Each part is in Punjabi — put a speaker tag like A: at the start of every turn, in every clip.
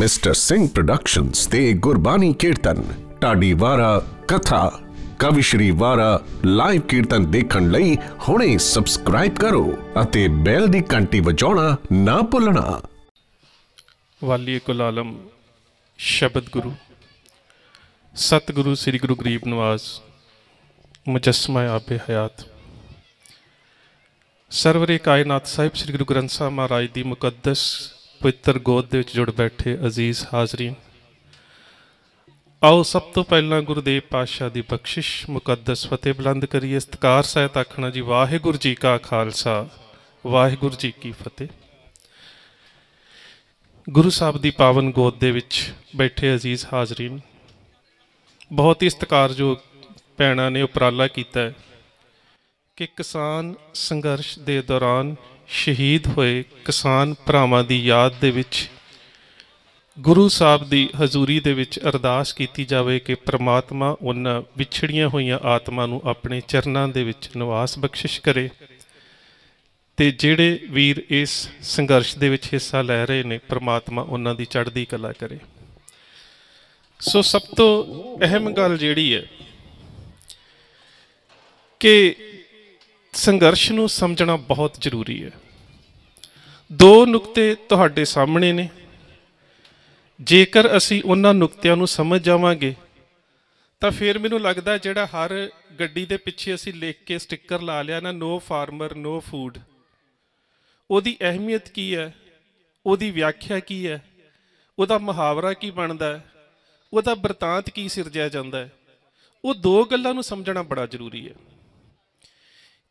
A: ਮਿਸਟਰ ਸਿੰਘ ਪ੍ਰੋਡਕਸ਼ਨਸ ਤੇ ਗੁਰਬਾਣੀ ਕੀਰਤਨ ਟਾਡੀ ਵਾਰਾ ਕਥਾ ਕਵਿਸ਼ਰੀ ਵਾਰਾ ਲਾਈਵ ਕੀਰਤਨ ਦੇਖਣ ਲਈ ਹੁਣੇ ਸਬਸਕ੍ਰਾਈਬ ਕਰੋ ਅਤੇ ਬੈਲ ਦੀ ਘੰਟੀ ਵਜਾਉਣਾ ਨਾ ਭੁੱਲਣਾ ਵਾਲੀ ਕੁਲ ਆਲਮ ਸ਼ਬਦ ਗੁਰੂ ਸਤ ਗੁਰੂ ਸ੍ਰੀ ਗੁਰੂ ਗਰੀਬ ਨਵਾਜ਼ ਮੁਜਸਮਾ ਆਪੇ ਹਯਾਤ ਸਰਵਰੇ ਕਾਇਨਾਤ ਸਾਹਿਬ ਸ੍ਰੀ ਗੁਰੂ ਗ੍ਰੰਥ ਸਾਹਿਬ ਮਹਾਰਾਜ ਦੀ ਮੁਕੱਦਸ ਪਵਿੱਤਰ ਗੋਦ ਦੇ ਵਿੱਚ ਜੁੜ ਬੈਠੇ ਅਜ਼ੀਜ਼ ਹਾਜ਼ਰੀਨ ਆਓ ਸਭ ਤੋਂ ਪਹਿਲਾਂ ਗੁਰਦੇਵ ਪਾਤਸ਼ਾਹ ਦੀ ਬਖਸ਼ਿਸ਼ ਮੁਕੱਦਸ ਫਤਿਹ ਬੁਲੰਦ ਕਰੀਏ ਸਤਕਾਰ ਸਹਿਤ ਆਖਣਾ ਜੀ ਵਾਹਿਗੁਰੂ ਜੀ ਕਾ ਖਾਲਸਾ ਵਾਹਿਗੁਰੂ ਜੀ ਕੀ ਫਤਿਹ ਗੁਰੂ ਸਾਹਿਬ ਦੀ ਪਾਵਨ ਗੋਦ ਦੇ ਵਿੱਚ ਬੈਠੇ ਅਜ਼ੀਜ਼ ਹਾਜ਼ਰੀਨ ਬਹੁਤ ਹੀ ਇਸਤਕਾਰਯੋਗ ਪੈਣਾ ਨੇ ਉਪਰਾਲਾ ਕੀਤਾ ਹੈ ਕਿ ਕਿਸਾਨ ਸੰਘਰਸ਼ ਦੇ ਦੌਰਾਨ ਸ਼ਹੀਦ ਹੋਏ ਕਿਸਾਨ ਭਰਾਵਾਂ ਦੀ ਯਾਦ ਦੇ ਵਿੱਚ ਗੁਰੂ ਸਾਹਿਬ ਦੀ ਹਜ਼ੂਰੀ ਦੇ ਵਿੱਚ ਅਰਦਾਸ ਕੀਤੀ ਜਾਵੇ ਕਿ ਪ੍ਰਮਾਤਮਾ ਉਹਨਾਂ ਵਿਛੜੀਆਂ ਹੋਈਆਂ ਆਤਮਾ ਨੂੰ ਆਪਣੇ ਚਰਨਾਂ ਦੇ ਵਿੱਚ ਨਿਵਾਸ ਬਖਸ਼ਿਸ਼ ਕਰੇ ਤੇ ਜਿਹੜੇ ਵੀਰ ਇਸ ਸੰਘਰਸ਼ ਦੇ ਵਿੱਚ ਹਿੱਸਾ ਲੈ ਰਹੇ ਨੇ ਪ੍ਰਮਾਤਮਾ ਉਹਨਾਂ ਦੀ ਚੜ੍ਹਦੀ ਕਲਾ ਕਰੇ ਸੋ ਸਭ ਤੋਂ ਅਹਿਮ ਗੱਲ ਜਿਹੜੀ ਹੈ ਕਿ ਸੰਘਰਸ਼ ਨੂੰ ਸਮਝਣਾ ਬਹੁਤ ਜ਼ਰੂਰੀ ਹੈ ਦੋ ਨੁਕਤੇ ਤੁਹਾਡੇ ਸਾਹਮਣੇ ਨੇ ਜੇਕਰ ਅਸੀਂ ਉਹਨਾਂ ਨੁਕਤਿਆਂ ਨੂੰ ਸਮਝ ਜਾਵਾਂਗੇ ਤਾਂ ਫਿਰ ਮੈਨੂੰ ਲੱਗਦਾ ਜਿਹੜਾ ਹਰ ਗੱਡੀ ਦੇ ਪਿੱਛੇ ਅਸੀਂ ਲਿਖ ਕੇ ਸਟicker ਲਾ ਲਿਆ ਨਾ ਨੋ ਫਾਰਮਰ ਨੋ ਫੂਡ ਉਹਦੀ ਅਹਿਮੀਅਤ ਕੀ ਹੈ ਉਹਦੀ ਵਿਆਖਿਆ ਕੀ ਹੈ ਉਹਦਾ ਮੁਹਾਵਰਾ ਕੀ ਬਣਦਾ ਹੈ ਉਹਦਾ ਵਰਤਾਂਤ ਕੀ ਸਿਰਜਿਆ ਜਾਂਦਾ ਹੈ ਉਹ ਦੋ ਗੱਲਾਂ ਨੂੰ ਸਮਝਣਾ ਬੜਾ ਜ਼ਰੂਰੀ ਹੈ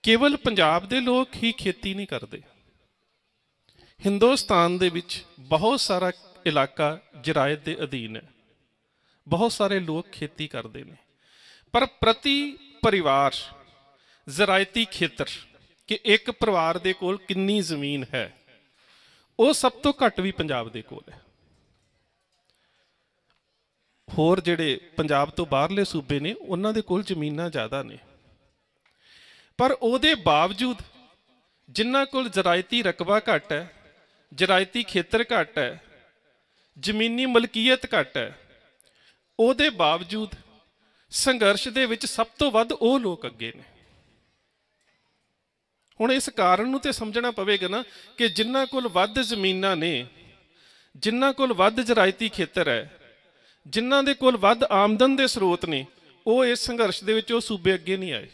A: ਕੇਵਲ ਪੰਜਾਬ ਦੇ ਲੋਕ ਹੀ ਖੇਤੀ ਨਹੀਂ ਕਰਦੇ ਹਿੰਦੁਸਤਾਨ ਦੇ ਵਿੱਚ ਬਹੁਤ ਸਾਰਾ ਇਲਾਕਾ ਜ਼ਰਾਇਤ ਦੇ ਅਧੀਨ ਹੈ ਬਹੁਤ ਸਾਰੇ ਲੋਕ ਖੇਤੀ ਕਰਦੇ ਨੇ ਪਰ ਪ੍ਰਤੀ ਪਰਿਵਾਰ ਜ਼ਰਾਇਤੀ ਖੇਤਰ ਕਿ ਇੱਕ ਪਰਿਵਾਰ ਦੇ ਕੋਲ ਕਿੰਨੀ ਜ਼ਮੀਨ ਹੈ ਉਹ ਸਭ ਤੋਂ ਘੱਟ ਵੀ ਪੰਜਾਬ ਦੇ ਕੋਲ ਹੈ ਹੋਰ ਜਿਹੜੇ ਪੰਜਾਬ ਤੋਂ ਬਾਹਰਲੇ ਸੂਬੇ ਨੇ ਉਹਨਾਂ ਦੇ ਕੋਲ ਜ਼ਮੀਨਾਂ ਜ਼ਿਆਦਾ ਨੇ ਪਰ ਉਹਦੇ ਬਾਵਜੂਦ ਜਿਨ੍ਹਾਂ ਕੋਲ ਜ਼ਰਾਇਤੀ ਰਕਬਾ ਘੱਟ ਹੈ ਜ਼ਰਾਇਤੀ ਖੇਤਰ ਘੱਟ ਹੈ ਜ਼ਮੀਨੀ ਮਲਕੀਅਤ ਘੱਟ ਹੈ ਉਹਦੇ ਬਾਵਜੂਦ ਸੰਘਰਸ਼ ਦੇ ਵਿੱਚ ਸਭ ਤੋਂ ਵੱਧ ਉਹ ਲੋਕ ਅੱਗੇ ਨੇ ਹੁਣ ਇਸ ਕਾਰਨ ਨੂੰ ਤੇ ਸਮਝਣਾ ਪਵੇਗਾ ਨਾ ਕਿ ਜਿਨ੍ਹਾਂ ਕੋਲ ਵੱਧ ਜ਼ਮੀਨਾਂ ਨੇ ਜਿਨ੍ਹਾਂ ਕੋਲ ਵੱਧ ਜ਼ਰਾਇਤੀ ਖੇਤਰ ਹੈ ਜਿਨ੍ਹਾਂ ਦੇ ਕੋਲ ਵੱਧ ਆਮਦਨ ਦੇ ਸਰੋਤ ਨੇ ਉਹ ਇਸ ਸੰਘਰਸ਼ ਦੇ ਵਿੱਚ ਉਹ ਸੂਬੇ ਅੱਗੇ ਨਹੀਂ ਆਏ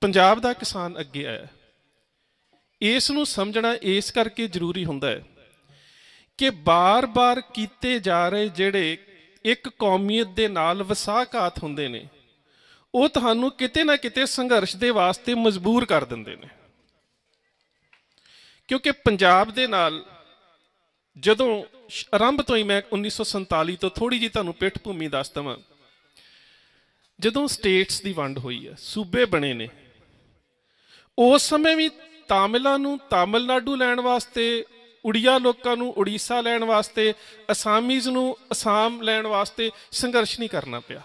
A: ਪੰਜਾਬ ਦਾ ਕਿਸਾਨ ਅੱਗੇ ਆਇਆ ਇਸ ਨੂੰ ਸਮਝਣਾ ਇਸ ਕਰਕੇ ਜ਼ਰੂਰੀ ਹੁੰਦਾ ਹੈ ਕਿ ਬਾਰ-ਬਾਰ ਕੀਤੇ ਜਾ ਰਹੇ ਜਿਹੜੇ ਇੱਕ ਕੌਮੀਅਤ ਦੇ ਨਾਲ ਵਸਾਕਾਤ ਹੁੰਦੇ ਨੇ ਉਹ ਤੁਹਾਨੂੰ ਕਿਤੇ ਨਾ ਕਿਤੇ ਸੰਘਰਸ਼ ਦੇ ਵਾਸਤੇ ਮਜਬੂਰ ਕਰ ਦਿੰਦੇ ਨੇ ਕਿਉਂਕਿ ਪੰਜਾਬ ਦੇ ਨਾਲ ਜਦੋਂ ਆਰੰਭ ਤੋਂ ਹੀ ਮੈਂ 1947 ਤੋਂ ਥੋੜੀ ਜੀ ਤੁਹਾਨੂੰ ਪਿੱਠ ਭੂਮੀ ਦੱਸ ਦਵਾਂ ਜਦੋਂ ਸਟੇਟਸ ਦੀ ਵੰਡ ਹੋਈ ਹੈ ਸੂਬੇ ਬਣੇ ਨੇ ਉਸ ਸਮੇਂ ਵੀ ਤਾਮਿਲਾਂ ਨੂੰ ਤਾਮਿਲਨਾਡੂ ਲੈਣ ਵਾਸਤੇ ਉੜੀਆ ਲੋਕਾਂ ਨੂੰ ਉੜੀਸਾ ਲੈਣ ਵਾਸਤੇ ਅਸਾਮੀਜ਼ ਨੂੰ ਅਸਾਮ ਲੈਣ ਵਾਸਤੇ ਸੰਘਰਸ਼ ਨਹੀਂ ਕਰਨਾ ਪਿਆ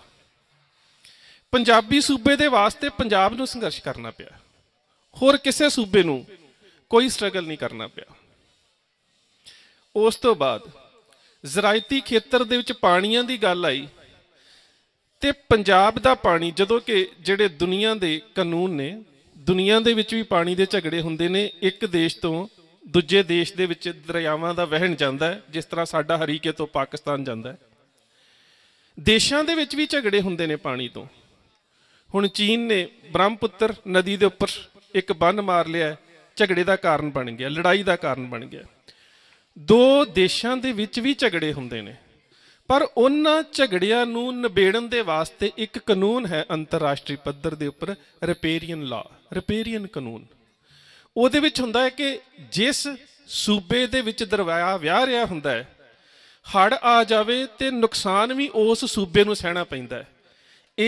A: ਪੰਜਾਬੀ ਸੂਬੇ ਦੇ ਵਾਸਤੇ ਪੰਜਾਬ ਨੂੰ ਸੰਘਰਸ਼ ਕਰਨਾ ਪਿਆ ਹੋਰ ਕਿਸੇ ਸੂਬੇ ਨੂੰ ਕੋਈ ਸਟਰਗਲ ਨਹੀਂ ਕਰਨਾ ਪਿਆ ਉਸ ਤੋਂ ਬਾਅਦ ਜ਼ਰਾਇਤੀ ਖੇਤਰ ਦੇ ਵਿੱਚ ਪਾਣੀਆਂ ਦੀ ਗੱਲ ਆਈ ਤੇ ਪੰਜਾਬ ਦਾ ਪਾਣੀ ਜਦੋਂ ਕਿ ਜਿਹੜੇ ਦੁਨੀਆ ਦੇ ਕਾਨੂੰਨ ਨੇ ਦੁਨੀਆ ਦੇ ਵਿੱਚ ਵੀ ਪਾਣੀ ਦੇ ਝਗੜੇ ਹੁੰਦੇ ਨੇ ਇੱਕ ਦੇਸ਼ ਤੋਂ ਦੂਜੇ ਦੇਸ਼ ਦੇ ਵਿੱਚ ਦਰਿਆਵਾਂ ਦਾ ਵਹਿਣ ਜਾਂਦਾ ਹੈ ਜਿਸ ਤਰ੍ਹਾਂ ਸਾਡਾ ਹਰੀਕੇ ਤੋਂ ਪਾਕਿਸਤਾਨ ਜਾਂਦਾ ਹੈ ਦੇਸ਼ਾਂ ਦੇ ਵਿੱਚ ਵੀ ਝਗੜੇ ਹੁੰਦੇ ਨੇ ਪਾਣੀ ਤੋਂ ਹੁਣ ਚੀਨ ਨੇ ਬ੍ਰਹਮਪੁੱਤਰ ਨਦੀ ਦੇ ਉੱਪਰ ਇੱਕ ਬੰਨ ਮਾਰ ਲਿਆ ਝਗੜੇ ਦਾ ਕਾਰਨ ਬਣ ਗਿਆ ਲੜਾਈ ਦਾ ਕਾਰਨ ਬਣ ਗਿਆ ਦੋ ਦੇਸ਼ਾਂ ਦੇ ਵਿੱਚ ਵੀ ਝਗੜੇ ਹੁੰਦੇ ਨੇ ਪਰ ਉਹਨਾਂ ਝਗੜਿਆਂ ਨੂੰ ਨਿਬੇੜਨ ਦੇ ਵਾਸਤੇ ਇੱਕ ਕਾਨੂੰਨ ਹੈ ਅੰਤਰਰਾਸ਼ਟਰੀ ਪੱਧਰ ਦੇ ਉੱਪਰ ਰਿਪੇਰੀਅਨ ਲਾ ਰਿਪੇਰੀਅਨ ਕਾਨੂੰਨ ਉਹਦੇ ਵਿੱਚ ਹੁੰਦਾ ਹੈ ਕਿ ਜਿਸ ਸੂਬੇ ਦੇ ਵਿੱਚ ਦਰਵਾਇਆ ਵਿਆਹ ਰਿਹਾ ਹੁੰਦਾ ਹੈ ਹੜ ਆ ਜਾਵੇ ਤੇ ਨੁਕਸਾਨ ਵੀ ਉਸ ਸੂਬੇ ਨੂੰ ਸਹਿਣਾ ਪੈਂਦਾ ਹੈ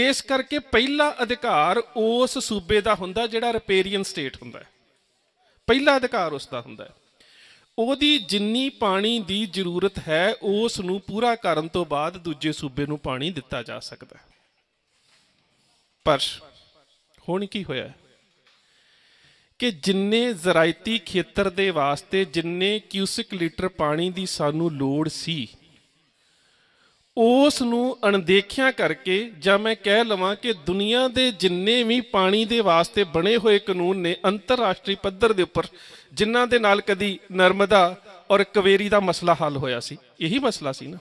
A: ਇਸ ਕਰਕੇ ਪਹਿਲਾ ਅਧਿਕਾਰ ਉਸ ਸੂਬੇ ਦਾ ਹੁੰਦਾ ਜਿਹੜਾ ਰਿਪੇਰੀਅਨ ਸਟੇਟ ਹੁੰਦਾ ਹੈ ਪਹਿਲਾ ਅਧਿਕਾਰ ਉਸ ਦਾ ਹੁੰਦਾ ਹੈ ਉਹਦੀ ਜਿੰਨੀ ਪਾਣੀ ਦੀ ਜ਼ਰੂਰਤ ਹੈ ਉਸ ਨੂੰ ਪੂਰਾ ਕਰਨ ਤੋਂ ਬਾਅਦ ਦੂਜੇ ਸੂਬੇ ਨੂੰ ਪਾਣੀ ਦਿੱਤਾ ਜਾ ਸਕਦਾ ਹੈ ਪਰ ਹੁਣ ਕੀ ਹੋਇਆ ਕਿ ਜਿੰਨੇ ਜ਼ਰਾਇਤੀ ਖੇਤਰ ਦੇ ਵਾਸਤੇ ਜਿੰਨੇ ਕਿਊਸਿਕ ਲੀਟਰ ਪਾਣੀ ਦੀ ਸਾਨੂੰ ਲੋੜ ਸੀ ਉਸ ਨੂੰ ਅਣਦੇਖਿਆ ਕਰਕੇ ਜਾਂ ਮੈਂ ਕਹਿ ਲਵਾਂ ਕਿ ਦੁਨੀਆ ਦੇ ਜਿੰਨੇ ਵੀ ਪਾਣੀ ਦੇ ਵਾਸਤੇ ਬਣੇ ਹੋਏ ਕਾਨੂੰਨ ਨੇ ਅੰਤਰਰਾਸ਼ਟਰੀ ਪੱਧਰ ਦੇ ਉੱਪਰ ਜਿਨ੍ਹਾਂ ਦੇ ਨਾਲ ਕਦੀ ਨਰਮਦਾ ਔਰ ਕਵੇਰੀ ਦਾ ਮਸਲਾ ਹੱਲ ਹੋਇਆ ਸੀ ਇਹੀ ਮਸਲਾ ਸੀ ਨਾ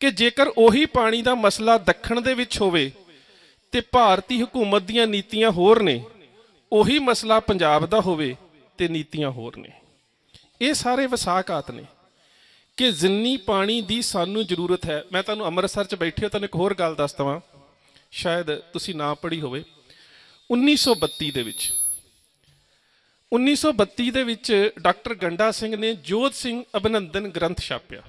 A: ਕਿ ਜੇਕਰ ਉਹੀ ਪਾਣੀ ਦਾ ਮਸਲਾ ਦੱਖਣ ਦੇ ਵਿੱਚ ਹੋਵੇ ਤੇ ਭਾਰਤੀ ਹਕੂਮਤ ਦੀਆਂ ਨੀਤੀਆਂ ਹੋਰ ਨੇ ਉਹੀ ਮਸਲਾ ਪੰਜਾਬ ਦਾ ਹੋਵੇ ਤੇ ਨੀਤੀਆਂ ਹੋਰ ਨੇ ਇਹ ਸਾਰੇ ਵਿਸਾਖਾਤ ਨੇ ਕਿ ਜਿੰਨੀ ਪਾਣੀ ਦੀ ਸਾਨੂੰ ਜ਼ਰੂਰਤ ਹੈ ਮੈਂ ਤੁਹਾਨੂੰ ਅੰਮ੍ਰਿਤਸਰ 'ਚ ਬੈਠੇ ਹੋ ਤੁਹਾਨੂੰ ਇੱਕ ਹੋਰ ਗੱਲ ਦੱਸ ਦਵਾਂ ਸ਼ਾਇਦ ਤੁਸੀਂ ਨਾ ਪੜ੍ਹੀ ਹੋਵੇ 1932 ਦੇ ਵਿੱਚ 1932 ਦੇ ਵਿੱਚ ਡਾਕਟਰ ਗੰਡਾ ਸਿੰਘ ਨੇ ਜੋਧ ਸਿੰਘ ਅਭਨੰਦਨ ਗ੍ਰੰਥ ਛਾਪਿਆ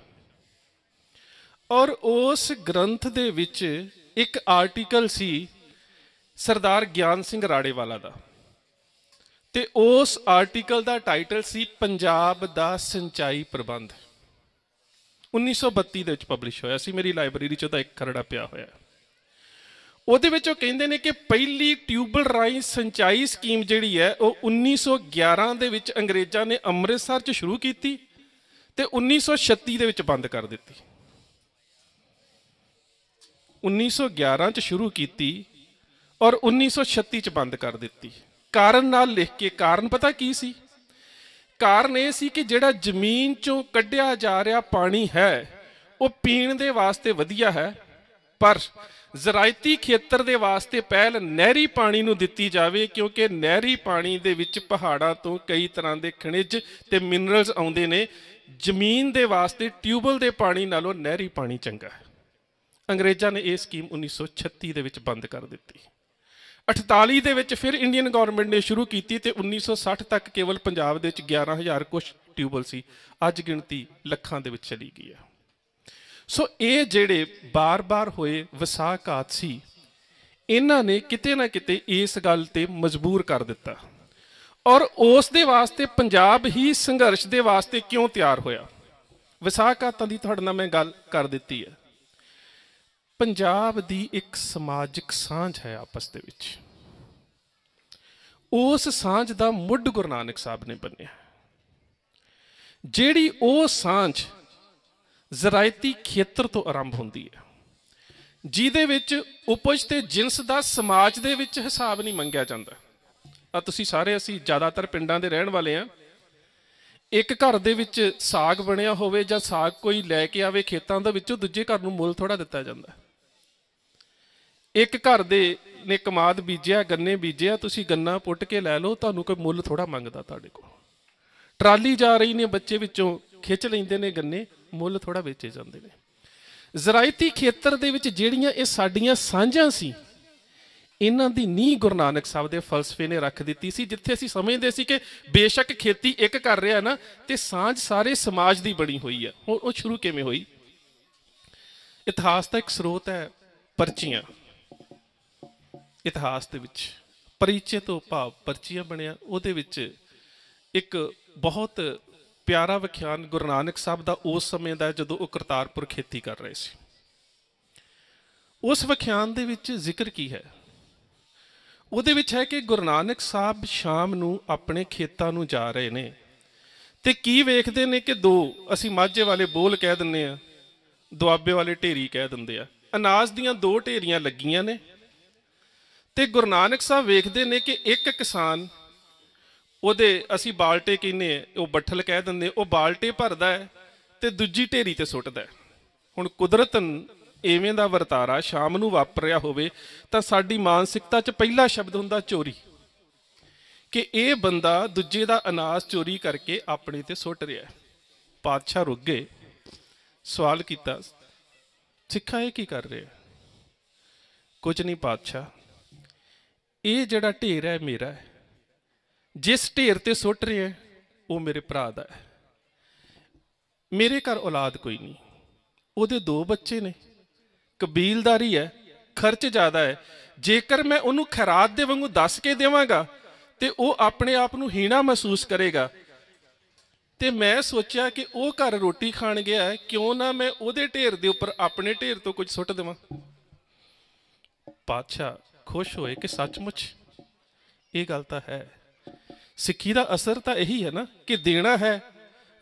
A: ਔਰ ਉਸ ਗ੍ਰੰਥ ਦੇ ਵਿੱਚ ਇੱਕ ਆਰਟੀਕਲ ਸੀ ਸਰਦਾਰ ਗਿਆਨ ਸਿੰਘ ਰਾੜੇਵਾਲਾ ਦਾ ਤੇ ਉਸ ਆਰਟੀਕਲ ਦਾ ਟਾਈਟਲ ਸੀ ਪੰਜਾਬ ਦਾ ਸਿੰਚਾਈ ਪ੍ਰਬੰਧ 1932 ਦੇ ਵਿੱਚ ਪਬਲਿਸ਼ ਹੋਇਆ ਸੀ ਮੇਰੀ ਲਾਇਬ੍ਰੇਰੀ 'ਚ ਉਹਦਾ ਇੱਕ ਖਰੜਾ ਪਿਆ ਹੋਇਆ ਉਹਦੇ ਵਿੱਚ ਉਹ ਕਹਿੰਦੇ ਨੇ ਕਿ ਪਹਿਲੀ ਟਿਊਬਲ ਰਾਈ ਸਿੰਚਾਈ ਸਕੀਮ ਜਿਹੜੀ ਹੈ ਉਹ 1911 ਦੇ ਵਿੱਚ ਅੰਗਰੇਜ਼ਾਂ ਨੇ ਅੰਮ੍ਰਿਤਸਰ 'ਚ ਸ਼ੁਰੂ ਕੀਤੀ ਤੇ 1936 ਦੇ ਵਿੱਚ ਬੰਦ ਕਰ ਦਿੱਤੀ 1911 'ਚ ਸ਼ੁਰੂ ਕੀਤੀ ਔਰ 1936 'ਚ ਬੰਦ ਕਰ ਦਿੱਤੀ ਕਾਰਨ ਨਾਲ ਲਿਖ ਕੇ ਕਾਰਨ ਪਤਾ ਕੀ ਸੀ ਕਾਰਨ ਇਹ ਸੀ ਕਿ ਜਿਹੜਾ ਜ਼ਮੀਨ ਚੋਂ ਕੱਢਿਆ ਜਾ ਰਿਹਾ ਪਾਣੀ ਹੈ ਉਹ ਪੀਣ ਦੇ ਵਾਸਤੇ ਵਧੀਆ ਹੈ ਪਰ ਜ਼ਰਾਇਤੀ ਖੇਤਰ ਦੇ ਵਾਸਤੇ ਪਹਿਲ ਨਹਿਰੀ ਪਾਣੀ ਨੂੰ ਦਿੱਤੀ ਜਾਵੇ ਕਿਉਂਕਿ ਨਹਿਰੀ ਪਾਣੀ ਦੇ ਵਿੱਚ ਪਹਾੜਾਂ ਤੋਂ ਕਈ ਤਰ੍ਹਾਂ ਦੇ ਖਣਿਜ ਤੇ ਮਿਨਰਲਸ ਆਉਂਦੇ ਨੇ ਜ਼ਮੀਨ ਦੇ ਵਾਸਤੇ ਟਿਊਬਲ ਦੇ ਪਾਣੀ ਨਾਲੋਂ ਨਹਿਰੀ ਪਾਣੀ ਚੰਗਾ ਹੈ ਅੰਗਰੇਜ਼ਾਂ ਨੇ ਇਹ ਸਕੀਮ 1936 ਦੇ ਵਿੱਚ ਬੰਦ ਕਰ ਦਿੱਤੀ 48 ਦੇ ਵਿੱਚ ਫਿਰ ਇੰਡੀਅਨ ਗਵਰਨਮੈਂਟ ਨੇ ਸ਼ੁਰੂ ਕੀਤੀ ਤੇ 1960 ਤੱਕ ਕੇਵਲ ਪੰਜਾਬ ਦੇ ਵਿੱਚ 11000 ਕੁਝ ਟਿਊਬਲ ਸੀ ਅੱਜ ਗਿਣਤੀ ਲੱਖਾਂ ਦੇ ਵਿੱਚ ਚਲੀ ਗਈ ਹੈ ਸੋ ਇਹ ਜਿਹੜੇ ਬਾਰ-ਬਾਰ ਹੋਏ ਵਸਾਕਾਤ ਸੀ ਇਹਨਾਂ ਨੇ ਕਿਤੇ ਨਾ ਕਿਤੇ ਇਸ ਗੱਲ ਤੇ ਮਜਬੂਰ ਕਰ ਦਿੱਤਾ ਔਰ ਉਸ ਦੇ ਵਾਸਤੇ ਪੰਜਾਬ ਹੀ ਸੰਘਰਸ਼ ਦੇ ਵਾਸਤੇ ਕਿਉਂ ਤਿਆਰ ਹੋਇਆ ਵਿਸਾਖਾਤਾਂ ਦੀ ਤੁਹਾਡੇ ਨਾਲ ਮੈਂ ਗੱਲ ਕਰ ਦਿੱਤੀ ਹੈ ਪੰਜਾਬ ਦੀ ਇੱਕ ਸਮਾਜਿਕ ਸਾਂਝ ਹੈ ਆਪਸ ਦੇ ਵਿੱਚ ਉਸ ਸਾਂਝ ਦਾ ਮੁੱਢ ਗੁਰੂ ਨਾਨਕ ਸਾਹਿਬ ਨੇ ਬੰਨਿਆ ਜਿਹੜੀ ਉਹ ਸਾਂਝ ਜ਼ਰਾਇਤੀ ਖੇਤਰ ਤੋਂ ਆਰੰਭ ਹੁੰਦੀ ਹੈ ਜਿਹਦੇ ਵਿੱਚ ਉਪਜ ਤੇ ਜਿੰਸ ਦਾ ਸਮਾਜ ਦੇ ਵਿੱਚ ਹਿਸਾਬ ਨਹੀਂ ਮੰਗਿਆ ਜਾਂਦਾ ਆ ਤੁਸੀਂ ਸਾਰੇ ਅਸੀਂ ਜ਼ਿਆਦਾਤਰ ਪਿੰਡਾਂ ਦੇ ਰਹਿਣ ਵਾਲੇ ਆ ਇੱਕ ਘਰ ਦੇ ਵਿੱਚ ਸਾਗ ਬਣਿਆ ਹੋਵੇ ਜਾਂ ਸਾਗ ਕੋਈ ਲੈ ਕੇ ਆਵੇ ਖੇਤਾਂ ਦੇ ਵਿੱਚੋਂ ਦੂਜੇ ਘਰ ਨੂੰ ਮੁੱਲ ਥੋੜਾ ਦਿੱਤਾ ਜਾਂਦਾ ਇੱਕ ਘਰ ਦੇ ਨੇ ਕਮਾਦ ਬੀਜਿਆ ਗੰਨੇ ਬੀਜਿਆ ਤੁਸੀਂ ਗੰਨਾ ਪੁੱਟ ਕੇ ਲੈ ਲਓ ਤੁਹਾਨੂੰ ਕੋਈ ਮੁੱਲ ਥੋੜਾ ਮੰਗਦਾ ਤੁਹਾਡੇ ਕੋਲ ਟਰਾਲੀ ਜਾ ਰਹੀ ਨੇ ਬੱਚੇ ਵਿੱਚੋਂ ਖਿੱਚ ਲੈਂਦੇ ਨੇ ਗੰਨੇ ਮੁੱਲ ਥੋੜਾ ਵੇਚੇ ਜਾਂਦੇ ਨੇ ਜ਼ਰਾਇਤੀ ਖੇਤਰ ਦੇ ਵਿੱਚ ਜਿਹੜੀਆਂ ਇਹ ਸਾਡੀਆਂ ਸਾਂਝਾਂ ਸੀ ਇਹਨਾਂ ਦੀ ਨੀਂਹ ਗੁਰੂ ਨਾਨਕ ਸਾਹਿਬ ਦੇ ਫਲਸਫੇ ਨੇ ਰੱਖ ਦਿੱਤੀ ਸੀ ਜਿੱਥੇ ਅਸੀਂ ਸਮਝਦੇ ਸੀ ਕਿ ਬੇਸ਼ੱਕ ਖੇਤੀ ਇੱਕ ਕਰ ਰਿਹਾ ਨਾ ਤੇ ਸਾਂਝ ਸਾਰੇ ਸਮਾਜ ਦੀ ਬਣੀ ਹੋਈ ਹੈ ਉਹ ਸ਼ੁਰੂ ਕਿਵੇਂ ਹੋਈ ਇਤਿਹਾਸ ਦਾ ਇੱਕ ਸਰੋਤ ਹੈ ਪਰਚੀਆਂ ਇਤਿਹਾਸ ਦੇ ਵਿੱਚ ਪਰਿਚੇ ਤੋਂ ਭਾਵ ਪਰਚੀਆ ਬਣਿਆ ਉਹਦੇ ਵਿੱਚ ਇੱਕ ਬਹੁਤ ਪਿਆਰਾ ਵਿਖਿਆਨ ਗੁਰੂ ਨਾਨਕ ਸਾਹਿਬ ਦਾ ਉਸ ਸਮੇਂ ਦਾ ਜਦੋਂ ਉਹ ਕਰਤਾਰਪੁਰ ਖੇਤੀ ਕਰ ਰਹੇ ਸੀ ਉਸ ਵਿਖਿਆਨ ਦੇ ਵਿੱਚ ਜ਼ਿਕਰ ਕੀ ਹੈ ਉਹਦੇ ਵਿੱਚ ਹੈ ਕਿ ਗੁਰੂ ਨਾਨਕ ਸਾਹਿਬ ਸ਼ਾਮ ਨੂੰ ਆਪਣੇ ਖੇਤਾਂ ਨੂੰ ਜਾ ਰਹੇ ਨੇ ਤੇ ਕੀ ਵੇਖਦੇ ਨੇ ਕਿ ਦੋ ਅਸੀਂ ਮਾਝੇ ਵਾਲੇ ਬੋਲ ਕਹਿ ਦਿੰਨੇ ਆ ਦੁਆਬੇ ਵਾਲੇ ਢੇਰੀ ਕਹਿ ਦਿੰਦੇ ਆ ਅਨਾਜ ਦੀਆਂ ਦੋ ਢੇਰੀਆਂ ਲੱਗੀਆਂ ਨੇ ਤੇ ਗੁਰੂ ਨਾਨਕ ਸਾਹਿਬ ਵੇਖਦੇ ਨੇ ਕਿ ਇੱਕ ਕਿਸਾਨ ਉਹਦੇ ਅਸੀਂ ਬਾਲਟੇ ਕਹਿੰਨੇ ਉਹ ਬੱਠਲ ਕਹਿ ਦਿੰਦੇ ਉਹ ਬਾਲਟੇ ਭਰਦਾ ਹੈ ਤੇ ਦੂਜੀ ਢੇਰੀ ਤੇ ਸੁੱਟਦਾ ਹੁਣ ਕੁਦਰਤ ਐਵੇਂ ਦਾ ਵਰਤਾਰਾ ਸ਼ਾਮ ਨੂੰ ਵਾਪਰਿਆ ਹੋਵੇ ਤਾਂ ਸਾਡੀ ਮਾਨਸਿਕਤਾ 'ਚ ਪਹਿਲਾ ਸ਼ਬਦ ਹੁੰਦਾ ਚੋਰੀ ਕਿ ਇਹ ਬੰਦਾ ਦੂਜੇ ਦਾ ਅਨਾਸ ਚੋਰੀ ਕਰਕੇ ਆਪਣੇ ਤੇ ਸੁੱਟ ਰਿਹਾ ਹੈ ਪਾਤਸ਼ਾਹ ਰੁਕ ਗਏ ਸਵਾਲ ਕੀਤਾ ਸਿੱਖਾ ਇਹ ਕੀ ਕਰ ਰਿਹਾ ਕੁਝ ਨਹੀਂ ਪਾਤਸ਼ਾਹ ਇਹ ਜਿਹੜਾ ਢੇਰ ਹੈ ਮੇਰਾ ਹੈ ਜਿਸ ਢੇਰ ਤੇ ਸੁੱਟ ਰਿਹਾ ਹੈ ਉਹ ਮੇਰੇ ਭਰਾ ਦਾ ਹੈ ਮੇਰੇ ਘਰ ਔਲਾਦ ਕੋਈ ਨਹੀਂ ਉਹਦੇ ਦੋ ਬੱਚੇ ਨੇ ਕਬੀਲਦਾਰੀ ਹੈ ਖਰਚ ਜ਼ਿਆਦਾ ਹੈ ਜੇਕਰ ਮੈਂ ਉਹਨੂੰ ਖਰਾਤ ਦੇ ਵਾਂਗੂ ਦੱਸ ਕੇ ਦੇਵਾਂਗਾ ਤੇ ਉਹ ਆਪਣੇ ਆਪ ਨੂੰ ਹੀਣਾ ਮਹਿਸੂਸ ਕਰੇਗਾ ਤੇ ਮੈਂ ਸੋਚਿਆ ਕਿ ਉਹ ਘਰ ਰੋਟੀ ਖਾਣ ਗਿਆ ਹੈ ਕਿਉਂ ਨਾ ਮੈਂ ਉਹਦੇ ਢੇਰ ਦੇ ਉੱਪਰ ਆਪਣੇ ਢੇਰ ਤੋਂ ਕੁਝ ਸੁੱਟ ਦੇਵਾਂ ਪਾਤਸ਼ਾਹ ਖੁਸ਼ ਹੋਏ ਕਿ ਸੱਚਮੁੱਚ ਇਹ ਗੱਲ ਤਾਂ ਹੈ ਸਿੱਖੀ ਦਾ ਅਸਰ ਤਾਂ ਇਹੀ ਹੈ ਨਾ ਕਿ ਦੇਣਾ ਹੈ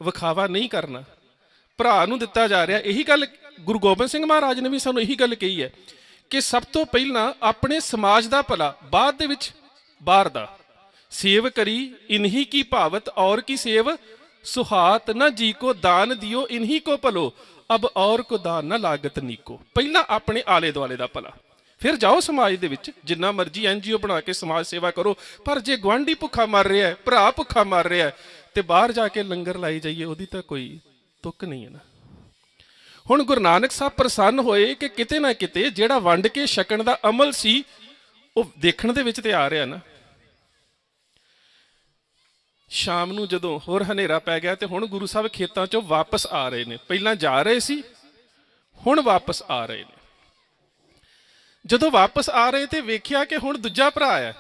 A: ਵਿਖਾਵਾ ਨਹੀਂ ਕਰਨਾ ਭਰਾ ਨੂੰ ਦਿੱਤਾ ਜਾ ਰਿਹਾ ਇਹੀ ਗੱਲ ਗੁਰੂ ਗੋਬਿੰਦ ਸਿੰਘ ਮਹਾਰਾਜ ਨੇ ਵੀ ਸਾਨੂੰ ਇਹੀ ਗੱਲ ਕਹੀ ਹੈ ਕਿ ਸਭ ਤੋਂ ਪਹਿਲਾਂ ਆਪਣੇ ਸਮਾਜ ਦਾ ਭਲਾ ਬਾਅਦ ਦੇ ਵਿੱਚ ਬਾਹਰ ਦਾ ਸੇਵ ਕਰੀ ਇਨਹੀ ਕੀ ਭਾਵਤ ਔਰ ਕੀ ਸੇਵ ਸੁਹਾਤ ਨਾ ਜੀ ਕੋ ਦਾਨ ਦਿਓ ਇਨਹੀ ਕੋ ਭਲੋ ਅਬ ਔਰ ਕੋ ਦਾਨ ਨਾ ਲਾਗਤ ਨੀਕੋ ਪਹਿਲਾਂ ਆਪਣੇ ਆਲੇ ਦੁਆਲੇ ਦਾ ਭਲਾ ਫਿਰ ਜਾਓ ਸਮਾਜ ਦੇ ਵਿੱਚ ਜਿੰਨਾ ਮਰਜ਼ੀ ਐਨਜੀਓ ਬਣਾ ਕੇ ਸਮਾਜ ਸੇਵਾ ਕਰੋ ਪਰ ਜੇ ਗਵਾਂਢੀ ਭੁੱਖਾ ਮਰ ਰਿਹਾ ਹੈ ਭਰਾ ਭੁੱਖਾ ਮਰ ਰਿਹਾ ਹੈ ਤੇ ਬਾਹਰ ਜਾ ਕੇ ਲੰਗਰ ਲਾਈ ਜਾਈਏ ਉਹਦੀ ਤਾਂ ਕੋਈ ਤੁੱਕ ਨਹੀਂ ਹੈ ਨਾ ਹੁਣ ਗੁਰੂ ਨਾਨਕ ਸਾਹਿਬ ਪ੍ਰਸੰਨ ਹੋਏ ਕਿ ਕਿਤੇ ਨਾ ਕਿਤੇ ਜਿਹੜਾ ਵੰਡ ਕੇ ਛਕਣ ਦਾ ਅਮਲ ਸੀ ਉਹ ਦੇਖਣ ਦੇ ਵਿੱਚ ਤੇ ਆ ਰਿਹਾ ਨਾ ਸ਼ਾਮ ਨੂੰ ਜਦੋਂ ਹੋਰ ਹਨੇਰਾ ਪੈ ਗਿਆ ਤੇ ਹੁਣ ਗੁਰੂ ਸਾਹਿਬ ਖੇਤਾਂ ਚੋਂ ਵਾਪਸ ਆ ਰਹੇ ਨੇ ਪਹਿਲਾਂ ਜਾ ਰਹੇ ਸੀ ਹੁਣ ਵਾਪਸ ਆ ਰਹੇ ਨੇ ਜਦੋਂ ਵਾਪਸ ਆ ਰਹੇ ਤੇ ਵੇਖਿਆ ਕਿ ਹੁਣ ਦੂਜਾ ਭਰਾ ਆਇਆ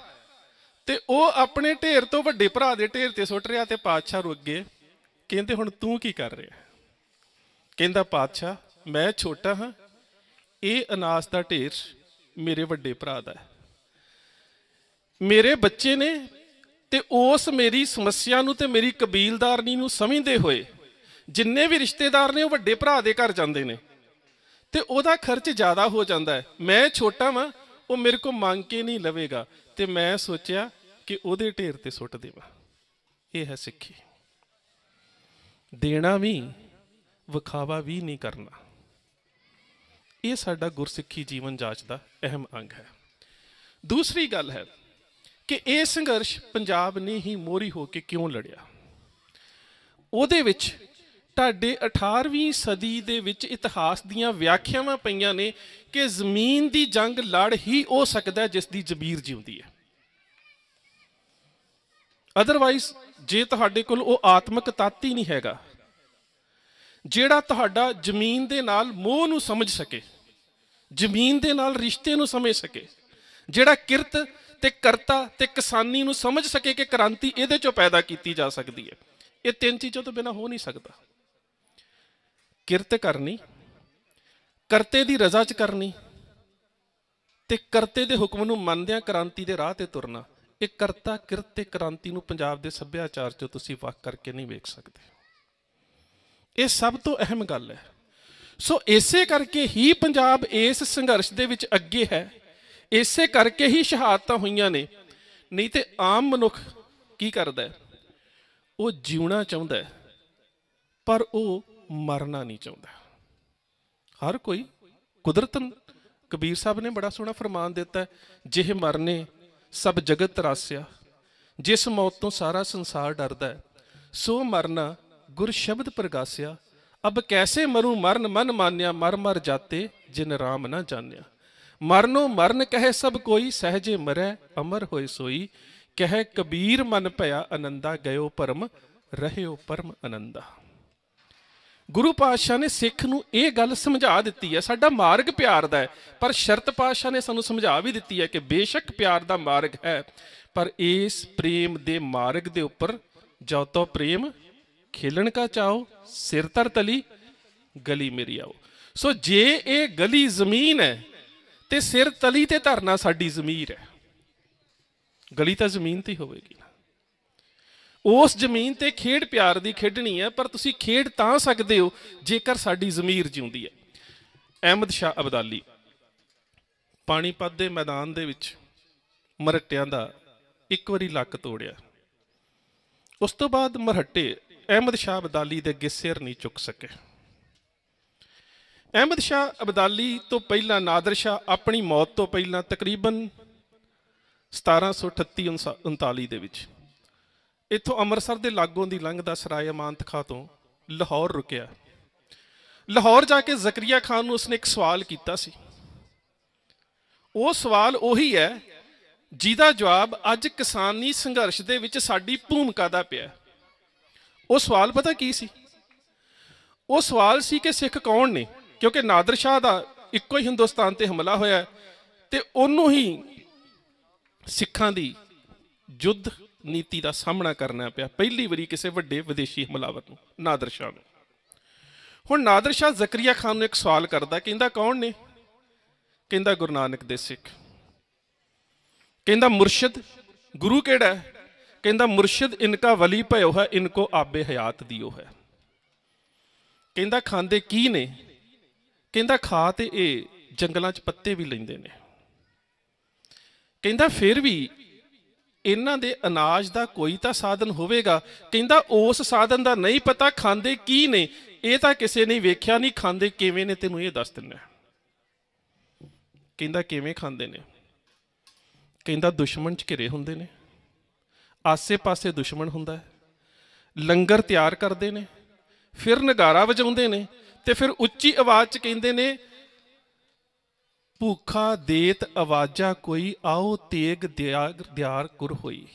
A: ਤੇ ਉਹ ਆਪਣੇ ਢੇਰ ਤੋਂ ਵੱਡੇ ਭਰਾ ਦੇ ਢੇਰ ਤੇ ਸੁੱਟ ਰਿਹਾ ਤੇ ਪਾਤਸ਼ਾਹ ਰੁਕ ਗਏ ਕਹਿੰਦੇ ਹੁਣ ਤੂੰ ਕੀ ਕਰ ਰਿਹਾ ਕਹਿੰਦਾ ਪਾਤਸ਼ਾਹ ਮੈਂ ਛੋਟਾ ਹਾਂ ਇਹ ਅਨਾਸ ਦਾ ਢੇਰ ਮੇਰੇ ਵੱਡੇ ਭਰਾ ਦਾ ਹੈ ਮੇਰੇ ਬੱਚੇ ਨੇ ਤੇ ਉਸ ਮੇਰੀ ਸਮੱਸਿਆ ਨੂੰ ਤੇ ਮੇਰੀ ਕਬੀਲਦਾਰਨੀ ਨੂੰ ਸਮਝਦੇ ਹੋਏ ਜਿੰਨੇ ਵੀ ਰਿਸ਼ਤੇਦਾਰ ਨੇ ਉਹ ਵੱਡੇ ਭਰਾ ਦੇ ਘਰ ਜਾਂਦੇ ਨੇ ਤੇ ਉਹਦਾ ਖਰਚ ਜ਼ਿਆਦਾ ਹੋ ਜਾਂਦਾ ਹੈ ਮੈਂ ਛੋਟਾ ਵਾਂ ਉਹ ਮੇਰੇ ਕੋ ਮੰਗ ਕੇ ਨਹੀਂ ਲਵੇਗਾ ਤੇ ਮੈਂ ਸੋਚਿਆ ਕਿ ਉਹਦੇ ਢੇਰ ਤੇ ਸੁੱਟ ਦੇਵਾਂ ਇਹ ਹੈ ਸਿੱਖੀ ਦੇਣਾ ਵੀ ਵਿਖਾਵਾ ਵੀ ਨਹੀਂ ਕਰਨਾ ਇਹ ਸਾਡਾ ਗੁਰਸਿੱਖੀ ਜੀਵਨ ਜਾਚ ਦਾ ਅਹਿਮ ਅੰਗ ਹੈ ਦੂਸਰੀ ਗੱਲ ਹੈ ਕਿ ਇਹ ਸੰਘਰਸ਼ ਪੰਜਾਬ ਨੇ ਹੀ ਮੋਰੀ ਹੋ ਕੇ ਕਿਉਂ ਲੜਿਆ ਉਹਦੇ ਵਿੱਚ ਤੁਹਾਡੇ 18ਵੀਂ ਸਦੀ ਦੇ ਵਿੱਚ ਇਤਿਹਾਸ ਦੀਆਂ ਵਿਆਖਿਆਵਾਂ ਪਈਆਂ ਨੇ ਕਿ ਜ਼ਮੀਨ ਦੀ ਜੰਗ ਲੜ ਹੀ ਉਹ ਸਕਦਾ ਜਿਸ ਦੀ ਜ਼ਮੀਰ ਜਿਉਂਦੀ ਹੈ ਅਦਰਵਾਈਜ਼ ਜੇ ਤੁਹਾਡੇ ਕੋਲ ਉਹ ਆਤਮਿਕ ਤੱਤ ਹੀ ਨਹੀਂ ਹੈਗਾ ਜਿਹੜਾ ਤੁਹਾਡਾ ਜ਼ਮੀਨ ਦੇ ਨਾਲ ਮੋਹ ਨੂੰ ਸਮਝ ਸਕੇ ਜ਼ਮੀਨ ਦੇ ਨਾਲ ਰਿਸ਼ਤੇ ਨੂੰ ਸਮਝ ਸਕੇ ਜਿਹੜਾ ਕਿਰਤ ਤੇ ਕਰਤਾ ਤੇ ਕਿਸਾਨੀ ਨੂੰ ਸਮਝ ਸਕੇ ਕਿ ਕ੍ਰਾਂਤੀ ਇਹਦੇ ਚੋਂ ਪੈਦਾ ਕੀਤੀ ਜਾ ਸਕਦੀ ਹੈ ਇਹ ਤਿੰਨ ਚੀਜ਼ਾਂ ਤੋਂ ਬਿਨਾ ਹੋ ਨਹੀਂ ਸਕਦਾ ਕਿਰਤ ਕਰਨੀ ਕਰਤੇ ਦੀ ਰਜ਼ਾ 'ਚ ਕਰਨੀ ਤੇ ਕਰਤੇ ਦੇ ਹੁਕਮ ਨੂੰ ਮੰਨਦਿਆਂ ਕ੍ਰਾਂਤੀ ਦੇ ਰਾਹ ਤੇ ਤੁਰਨਾ ਇਹ ਕਰਤਾ ਕਿਰਤ ਤੇ ਕ੍ਰਾਂਤੀ ਨੂੰ ਪੰਜਾਬ ਦੇ ਸੱਭਿਆਚਾਰ ਚੋਂ ਤੁਸੀਂ ਵੱਖ ਕਰਕੇ ਨਹੀਂ ਵੇਖ ਸਕਦੇ ਇਹ ਸਭ ਤੋਂ ਅਹਿਮ ਗੱਲ ਹੈ ਸੋ ਇਸੇ ਕਰਕੇ ਹੀ ਪੰਜਾਬ ਇਸ ਸੰਘਰਸ਼ ਦੇ ਵਿੱਚ ਅੱਗੇ ਹੈ ਇਸੇ ਕਰਕੇ ਹੀ ਸ਼ਹਾਦਤਾਂ ਹੋਈਆਂ ਨੇ ਨਹੀਂ ਤੇ ਆਮ ਮਨੁੱਖ ਕੀ ਕਰਦਾ ਹੈ ਉਹ ਜਿਉਣਾ ਚਾਹੁੰਦਾ ਹੈ ਪਰ ਉਹ ਮਰਨਾ ਨਹੀਂ ਚਾਹੁੰਦਾ ਹਰ ਕੋਈ ਕੁਦਰਤਨ ਕਬੀਰ ਸਾਹਿਬ ਨੇ ਬੜਾ ਸੋਹਣਾ ਫਰਮਾਨ ਦਿੱਤਾ ਜਿਹੇ ਮਰਨੇ ਸਭ ਜਗਤ ਤਰਾਸਿਆ ਜਿਸ ਮੌਤ ਤੋਂ ਸਾਰਾ ਸੰਸਾਰ ਡਰਦਾ ਸੋ ਮਰਨਾ ਗੁਰ ਸ਼ਬਦ ਪ੍ਰਗਾਸਿਆ ਅਬ ਕੈਸੇ ਮਰੂ ਮਰਨ ਮਨ ਮਾਨਿਆ ਮਰ ਮਰ ਜਾਤੇ ਜਿਨ ਰਾਮ ਨਾ ਜਾਣਿਆ ਮਰਨੋ ਮਰਨ ਕਹੇ ਸਭ ਕੋਈ ਸਹਜੇ ਮਰੈ ਅਮਰ ਹੋਏ ਸੋਈ ਕਹੇ ਕਬੀਰ ਮਨ ਭਇਆ ਅਨੰਦਾ ਗਇਓ ਪਰਮ ਰਹਿਓ ਪਰਮ ਅਨੰਦਾ ਗੁਰੂ ਪਾਤਸ਼ਾਹ ਨੇ ਸਿੱਖ ਨੂੰ ਇਹ ਗੱਲ ਸਮਝਾ ਦਿੱਤੀ ਹੈ ਸਾਡਾ ਮਾਰਗ ਪਿਆਰ ਦਾ ਹੈ ਪਰ ਸ਼ਰਤ ਪਾਤਸ਼ਾਹ ਨੇ ਸਾਨੂੰ ਸਮਝਾ ਵੀ ਦਿੱਤੀ ਹੈ ਕਿ ਬੇਸ਼ੱਕ ਪਿਆਰ ਦਾ ਮਾਰਗ ਹੈ ਪਰ ਇਸ ਪ੍ਰੇਮ ਦੇ ਮਾਰਗ ਦੇ ਉੱਪਰ ਜਦ ਤੋ ਪ੍ਰੇਮ ਖੇਲਣ ਕਾ ਚਾਹੋ ਸਿਰ ਤਰ ਤਲੀ ਗਲੀ ਮੇਰੀ ਆਓ ਸੋ ਜੇ ਇਹ ਗਲੀ ਜ਼ਮੀਨ ਹੈ ਤੇ ਸਿਰ ਤਲੀ ਤੇ ਧਰਨਾ ਸਾਡੀ ਜ਼ਮੀਰ ਹੈ ਗਲੀ ਤਾਂ ਜ਼ਮੀਨ ਤੇ ਹੋਵੇਗੀ ਉਸ ਜ਼ਮੀਨ ਤੇ ਖੇਡ ਪਿਆਰ ਦੀ ਖੇਡਣੀ ਹੈ ਪਰ ਤੁਸੀਂ ਖੇਡ ਤਾਂ ਸਕਦੇ ਹੋ ਜੇਕਰ ਸਾਡੀ ਜ਼ਮੀਰ ਜਿਉਂਦੀ ਹੈ ਅਹਿਮਦ ਸ਼ਾਹ ਅਬਦਾਲੀ ਪਾਣੀਪਤ ਦੇ ਮੈਦਾਨ ਦੇ ਵਿੱਚ ਮਰਟਿਆਂ ਦਾ ਇੱਕ ਵਾਰੀ ਲੱਕ ਤੋੜਿਆ ਉਸ ਤੋਂ ਬਾਅਦ ਮਰਹੱਟੇ ਅਹਿਮਦ ਸ਼ਾਹ ਅਬਦਾਲੀ ਦੇ ਅੱਗੇ ਸਿਰ ਨਹੀਂ ਚੁੱਕ ਸਕੇ ਅਹਿਮਦ ਸ਼ਾਹ ਅਬਦਾਲੀ ਤੋਂ ਪਹਿਲਾਂ ਨਾਦਰ ਸ਼ਾਹ ਆਪਣੀ ਮੌਤ ਤੋਂ ਪਹਿਲਾਂ ਤਕਰੀਬਨ 1738 39 ਦੇ ਵਿੱਚ ਇੱਥੋਂ ਅੰਮ੍ਰਿਤਸਰ ਦੇ ਲਾਗੋਂ ਦੀ ਲੰਘਦਾ ਸਰਾਏ ਅਮਾਨਤ ਖਾਂ ਤੋਂ ਲਾਹੌਰ ਰੁਕਿਆ ਲਾਹੌਰ ਜਾ ਕੇ ਜ਼ਕਰੀਆ ਖਾਨ ਨੂੰ ਉਸਨੇ ਇੱਕ ਸਵਾਲ ਕੀਤਾ ਸੀ ਉਹ ਸਵਾਲ ਉਹੀ ਹੈ ਜਿਹਦਾ ਜਵਾਬ ਅੱਜ ਕਿਸਾਨੀ ਸੰਘਰਸ਼ ਦੇ ਵਿੱਚ ਸਾਡੀ ਭੂਮਿਕਾ ਦਾ ਪਿਆ ਉਹ ਸਵਾਲ ਪਤਾ ਕੀ ਸੀ ਉਹ ਸਵਾਲ ਸੀ ਕਿ ਸਿੱਖ ਕੌਣ ਨੇ ਕਿਉਂਕਿ ਨਾਦਰ ਸ਼ਾਹ ਦਾ ਇੱਕੋ ਹੀ ਹਿੰਦੁਸਤਾਨ ਤੇ ਹਮਲਾ ਹੋਇਆ ਤੇ ਉਹਨੂੰ ਹੀ ਸਿੱਖਾਂ ਦੀ ਜੁੱਧ ਨੀਤੀ ਦਾ ਸਾਹਮਣਾ ਕਰਨਾ ਪਿਆ ਪਹਿਲੀ ਵਾਰੀ ਕਿਸੇ ਵੱਡੇ ਵਿਦੇਸ਼ੀ ਹਮਲਾਵਰ ਨੂੰ ਨਾਦਰ ਸ਼ਾਹ ਨੂੰ ਹੁਣ ਨਾਦਰ ਸ਼ਾਹ ਜ਼ਕਰੀਆ ਖਾਨ ਨੂੰ ਇੱਕ ਸਵਾਲ ਕਰਦਾ ਕਹਿੰਦਾ ਕੌਣ ਨੇ ਕਹਿੰਦਾ ਗੁਰੂ ਨਾਨਕ ਦੇ ਸਿੱਖ ਕਹਿੰਦਾ ਮੁਰਸ਼ਿਦ ਗੁਰੂ ਕਿਹੜਾ ਕਹਿੰਦਾ ਮੁਰਸ਼ਿਦ ਇਨਕਾ ਵਲੀ ਭਇਓ ਹੈ ਇਨਕੋ ਆਬੇ ਹਯਾਤ ਦਿਓ ਹੈ ਕਹਿੰਦਾ ਖਾਂਦੇ ਕੀ ਨੇ ਕਹਿੰਦਾ ਖਾ ਤੇ ਇਹ ਜੰਗਲਾਂ 'ਚ ਪੱਤੇ ਵੀ ਲੈਂਦੇ ਨੇ ਕਹਿੰਦਾ ਫਿਰ ਵੀ ਇਹਨਾਂ ਦੇ ਅਨਾਜ ਦਾ ਕੋਈ ਤਾਂ ਸਾਧਨ ਹੋਵੇਗਾ ਕਹਿੰਦਾ ਉਸ ਸਾਧਨ ਦਾ ਨਹੀਂ ਪਤਾ ਖਾਂਦੇ ਕੀ ਨੇ ਇਹ ਤਾਂ ਕਿਸੇ ਨੇ ਵੇਖਿਆ ਨਹੀਂ ਖਾਂਦੇ ਕਿਵੇਂ ਨੇ ਤੈਨੂੰ ਇਹ ਦੱਸ ਦਿੰਨਾ ਕਹਿੰਦਾ ਕਿਵੇਂ ਖਾਂਦੇ ਨੇ ਕਹਿੰਦਾ ਦੁਸ਼ਮਣ ਚ ਘਿਰੇ ਹੁੰਦੇ ਨੇ ਆਸੇ-ਪਾਸੇ ਦੁਸ਼ਮਣ ਹੁੰਦਾ ਹੈ ਲੰਗਰ ਤਿਆਰ ਕਰਦੇ ਨੇ ਫਿਰ ਨਗਾਰਾ ਵਜਾਉਂਦੇ ਨੇ ਤੇ ਫਿਰ ਉੱਚੀ ਆਵਾਜ਼ 'ਚ ਕਹਿੰਦੇ ਨੇ ਭੁੱਖਾ ਦੇਤ ਆਵਾਜ਼ਾ ਕੋਈ ਆਓ ਤੇਗ ਦਿਆਰ ਕੁਰ ਹੋਈ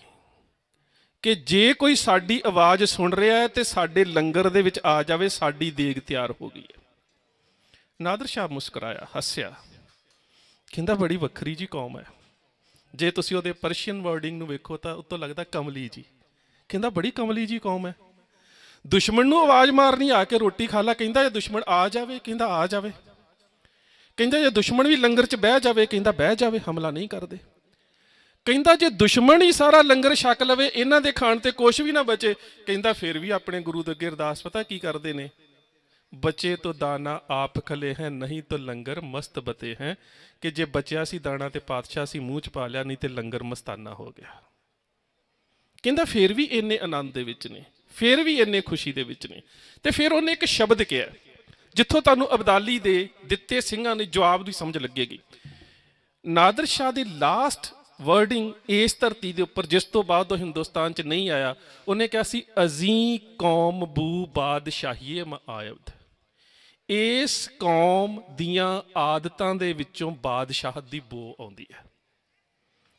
A: ਕਿ ਜੇ ਕੋਈ ਸਾਡੀ ਆਵਾਜ਼ ਸੁਣ ਰਿਹਾ ਹੈ ਤੇ ਸਾਡੇ ਲੰਗਰ ਦੇ ਵਿੱਚ ਆ ਜਾਵੇ ਸਾਡੀ ਦੇਗ ਤਿਆਰ ਹੋ ਗਈ ਹੈ ਨਾਦਰ ਸ਼ਾਹ ਮੁਸਕਰਾਇਆ ਹੱਸਿਆ ਕਹਿੰਦਾ ਬੜੀ ਵੱਖਰੀ ਜੀ ਕੌਮ ਹੈ ਜੇ ਤੁਸੀਂ ਉਹਦੇ ਪਰਸ਼ੀਅਨ ਵਰਡਿੰਗ ਨੂੰ ਵੇਖੋ ਤਾਂ ਉੱਤੋਂ ਲੱਗਦਾ ਕਮਲੀ ਜੀ ਕਹਿੰਦਾ ਬੜੀ ਕਮਲੀ ਜੀ ਕੌਮ ਹੈ ਦੁਸ਼ਮਣ ਨੂੰ ਆਵਾਜ਼ ਮਾਰਨੀ ਆ ਕੇ ਰੋਟੀ ਖਾ ਲੈ ਕਹਿੰਦਾ ਇਹ ਦੁਸ਼ਮਣ ਆ ਜਾਵੇ ਕਹਿੰਦਾ ਆ ਜਾਵੇ ਕਹਿੰਦਾ ਜੇ ਦੁਸ਼ਮਣ ਵੀ ਲੰਗਰ 'ਚ ਬਹਿ ਜਾਵੇ ਕਹਿੰਦਾ ਬਹਿ ਜਾਵੇ ਹਮਲਾ ਨਹੀਂ ਕਰਦੇ ਕਹਿੰਦਾ ਜੇ ਦੁਸ਼ਮਣ ਹੀ ਸਾਰਾ ਲੰਗਰ ਛਕ ਲਵੇ ਇਹਨਾਂ ਦੇ ਖਾਣ ਤੇ ਕੁਝ ਵੀ ਨਾ ਬਚੇ ਕਹਿੰਦਾ ਫਿਰ ਵੀ ਆਪਣੇ ਗੁਰੂ ਦੇ ਅੱਗੇ ਅਰਦਾਸ ਪਤਾ ਕੀ ਕਰਦੇ ਨੇ ਬਚੇ ਤੋਂ ਦਾਣਾ ਆਪ ਖਲੇ ਹੈ ਨਹੀਂ ਤਾਂ ਲੰਗਰ ਮਸਤ ਬਤੇ ਹੈ ਕਿ ਜੇ ਬਚਿਆ ਸੀ ਦਾਣਾ ਤੇ ਪਾਤਸ਼ਾਹ ਸੀ ਮੂੰਹ ਚ ਪਾ ਲਿਆ ਨਹੀਂ ਤੇ ਲੰਗਰ ਮਸਤਾਨਾ ਹੋ ਗਿਆ ਕਹਿੰਦਾ ਫਿਰ ਵੀ ਇੰਨੇ ਆਨੰਦ ਦੇ ਵਿੱਚ ਨੇ ਫਿਰ ਵੀ ਇੰਨੇ ਖੁਸ਼ੀ ਦੇ ਵਿੱਚ ਨੇ ਤੇ ਫਿਰ ਉਹਨੇ ਇੱਕ ਸ਼ਬਦ ਕਿਹਾ ਜਿੱਥੋਂ ਤੁਹਾਨੂੰ ਅਬਦਾਲੀ ਦੇ ਦਿੱਤੇ ਸਿੰਘਾਂ ਨੇ ਜਵਾਬ ਦੀ ਸਮਝ ਲੱਗੇਗੀ ਨਾਦਰ ਸ਼ਾਹ ਦੀ ਲਾਸਟ ਵਰਡਿੰਗ ਇਸ ਧਰਤੀ ਦੇ ਉੱਪਰ ਜਿਸ ਤੋਂ ਬਾਅਦ ਉਹ ਹਿੰਦੁਸਤਾਨ 'ਚ ਨਹੀਂ ਆਇਆ ਉਹਨੇ ਕਿਹਾ ਸੀ ਅਜ਼ੀ ਕੌਮ ਬੂ ਬਾਦਸ਼ਾਹੀਏ ਮਾਇਬਦ ਇਸ ਕੌਮ ਦੀਆਂ ਆਦਤਾਂ ਦੇ ਵਿੱਚੋਂ ਬਾਦਸ਼ਾਹ ਦੀ ਬੋ ਆਉਂਦੀ ਹੈ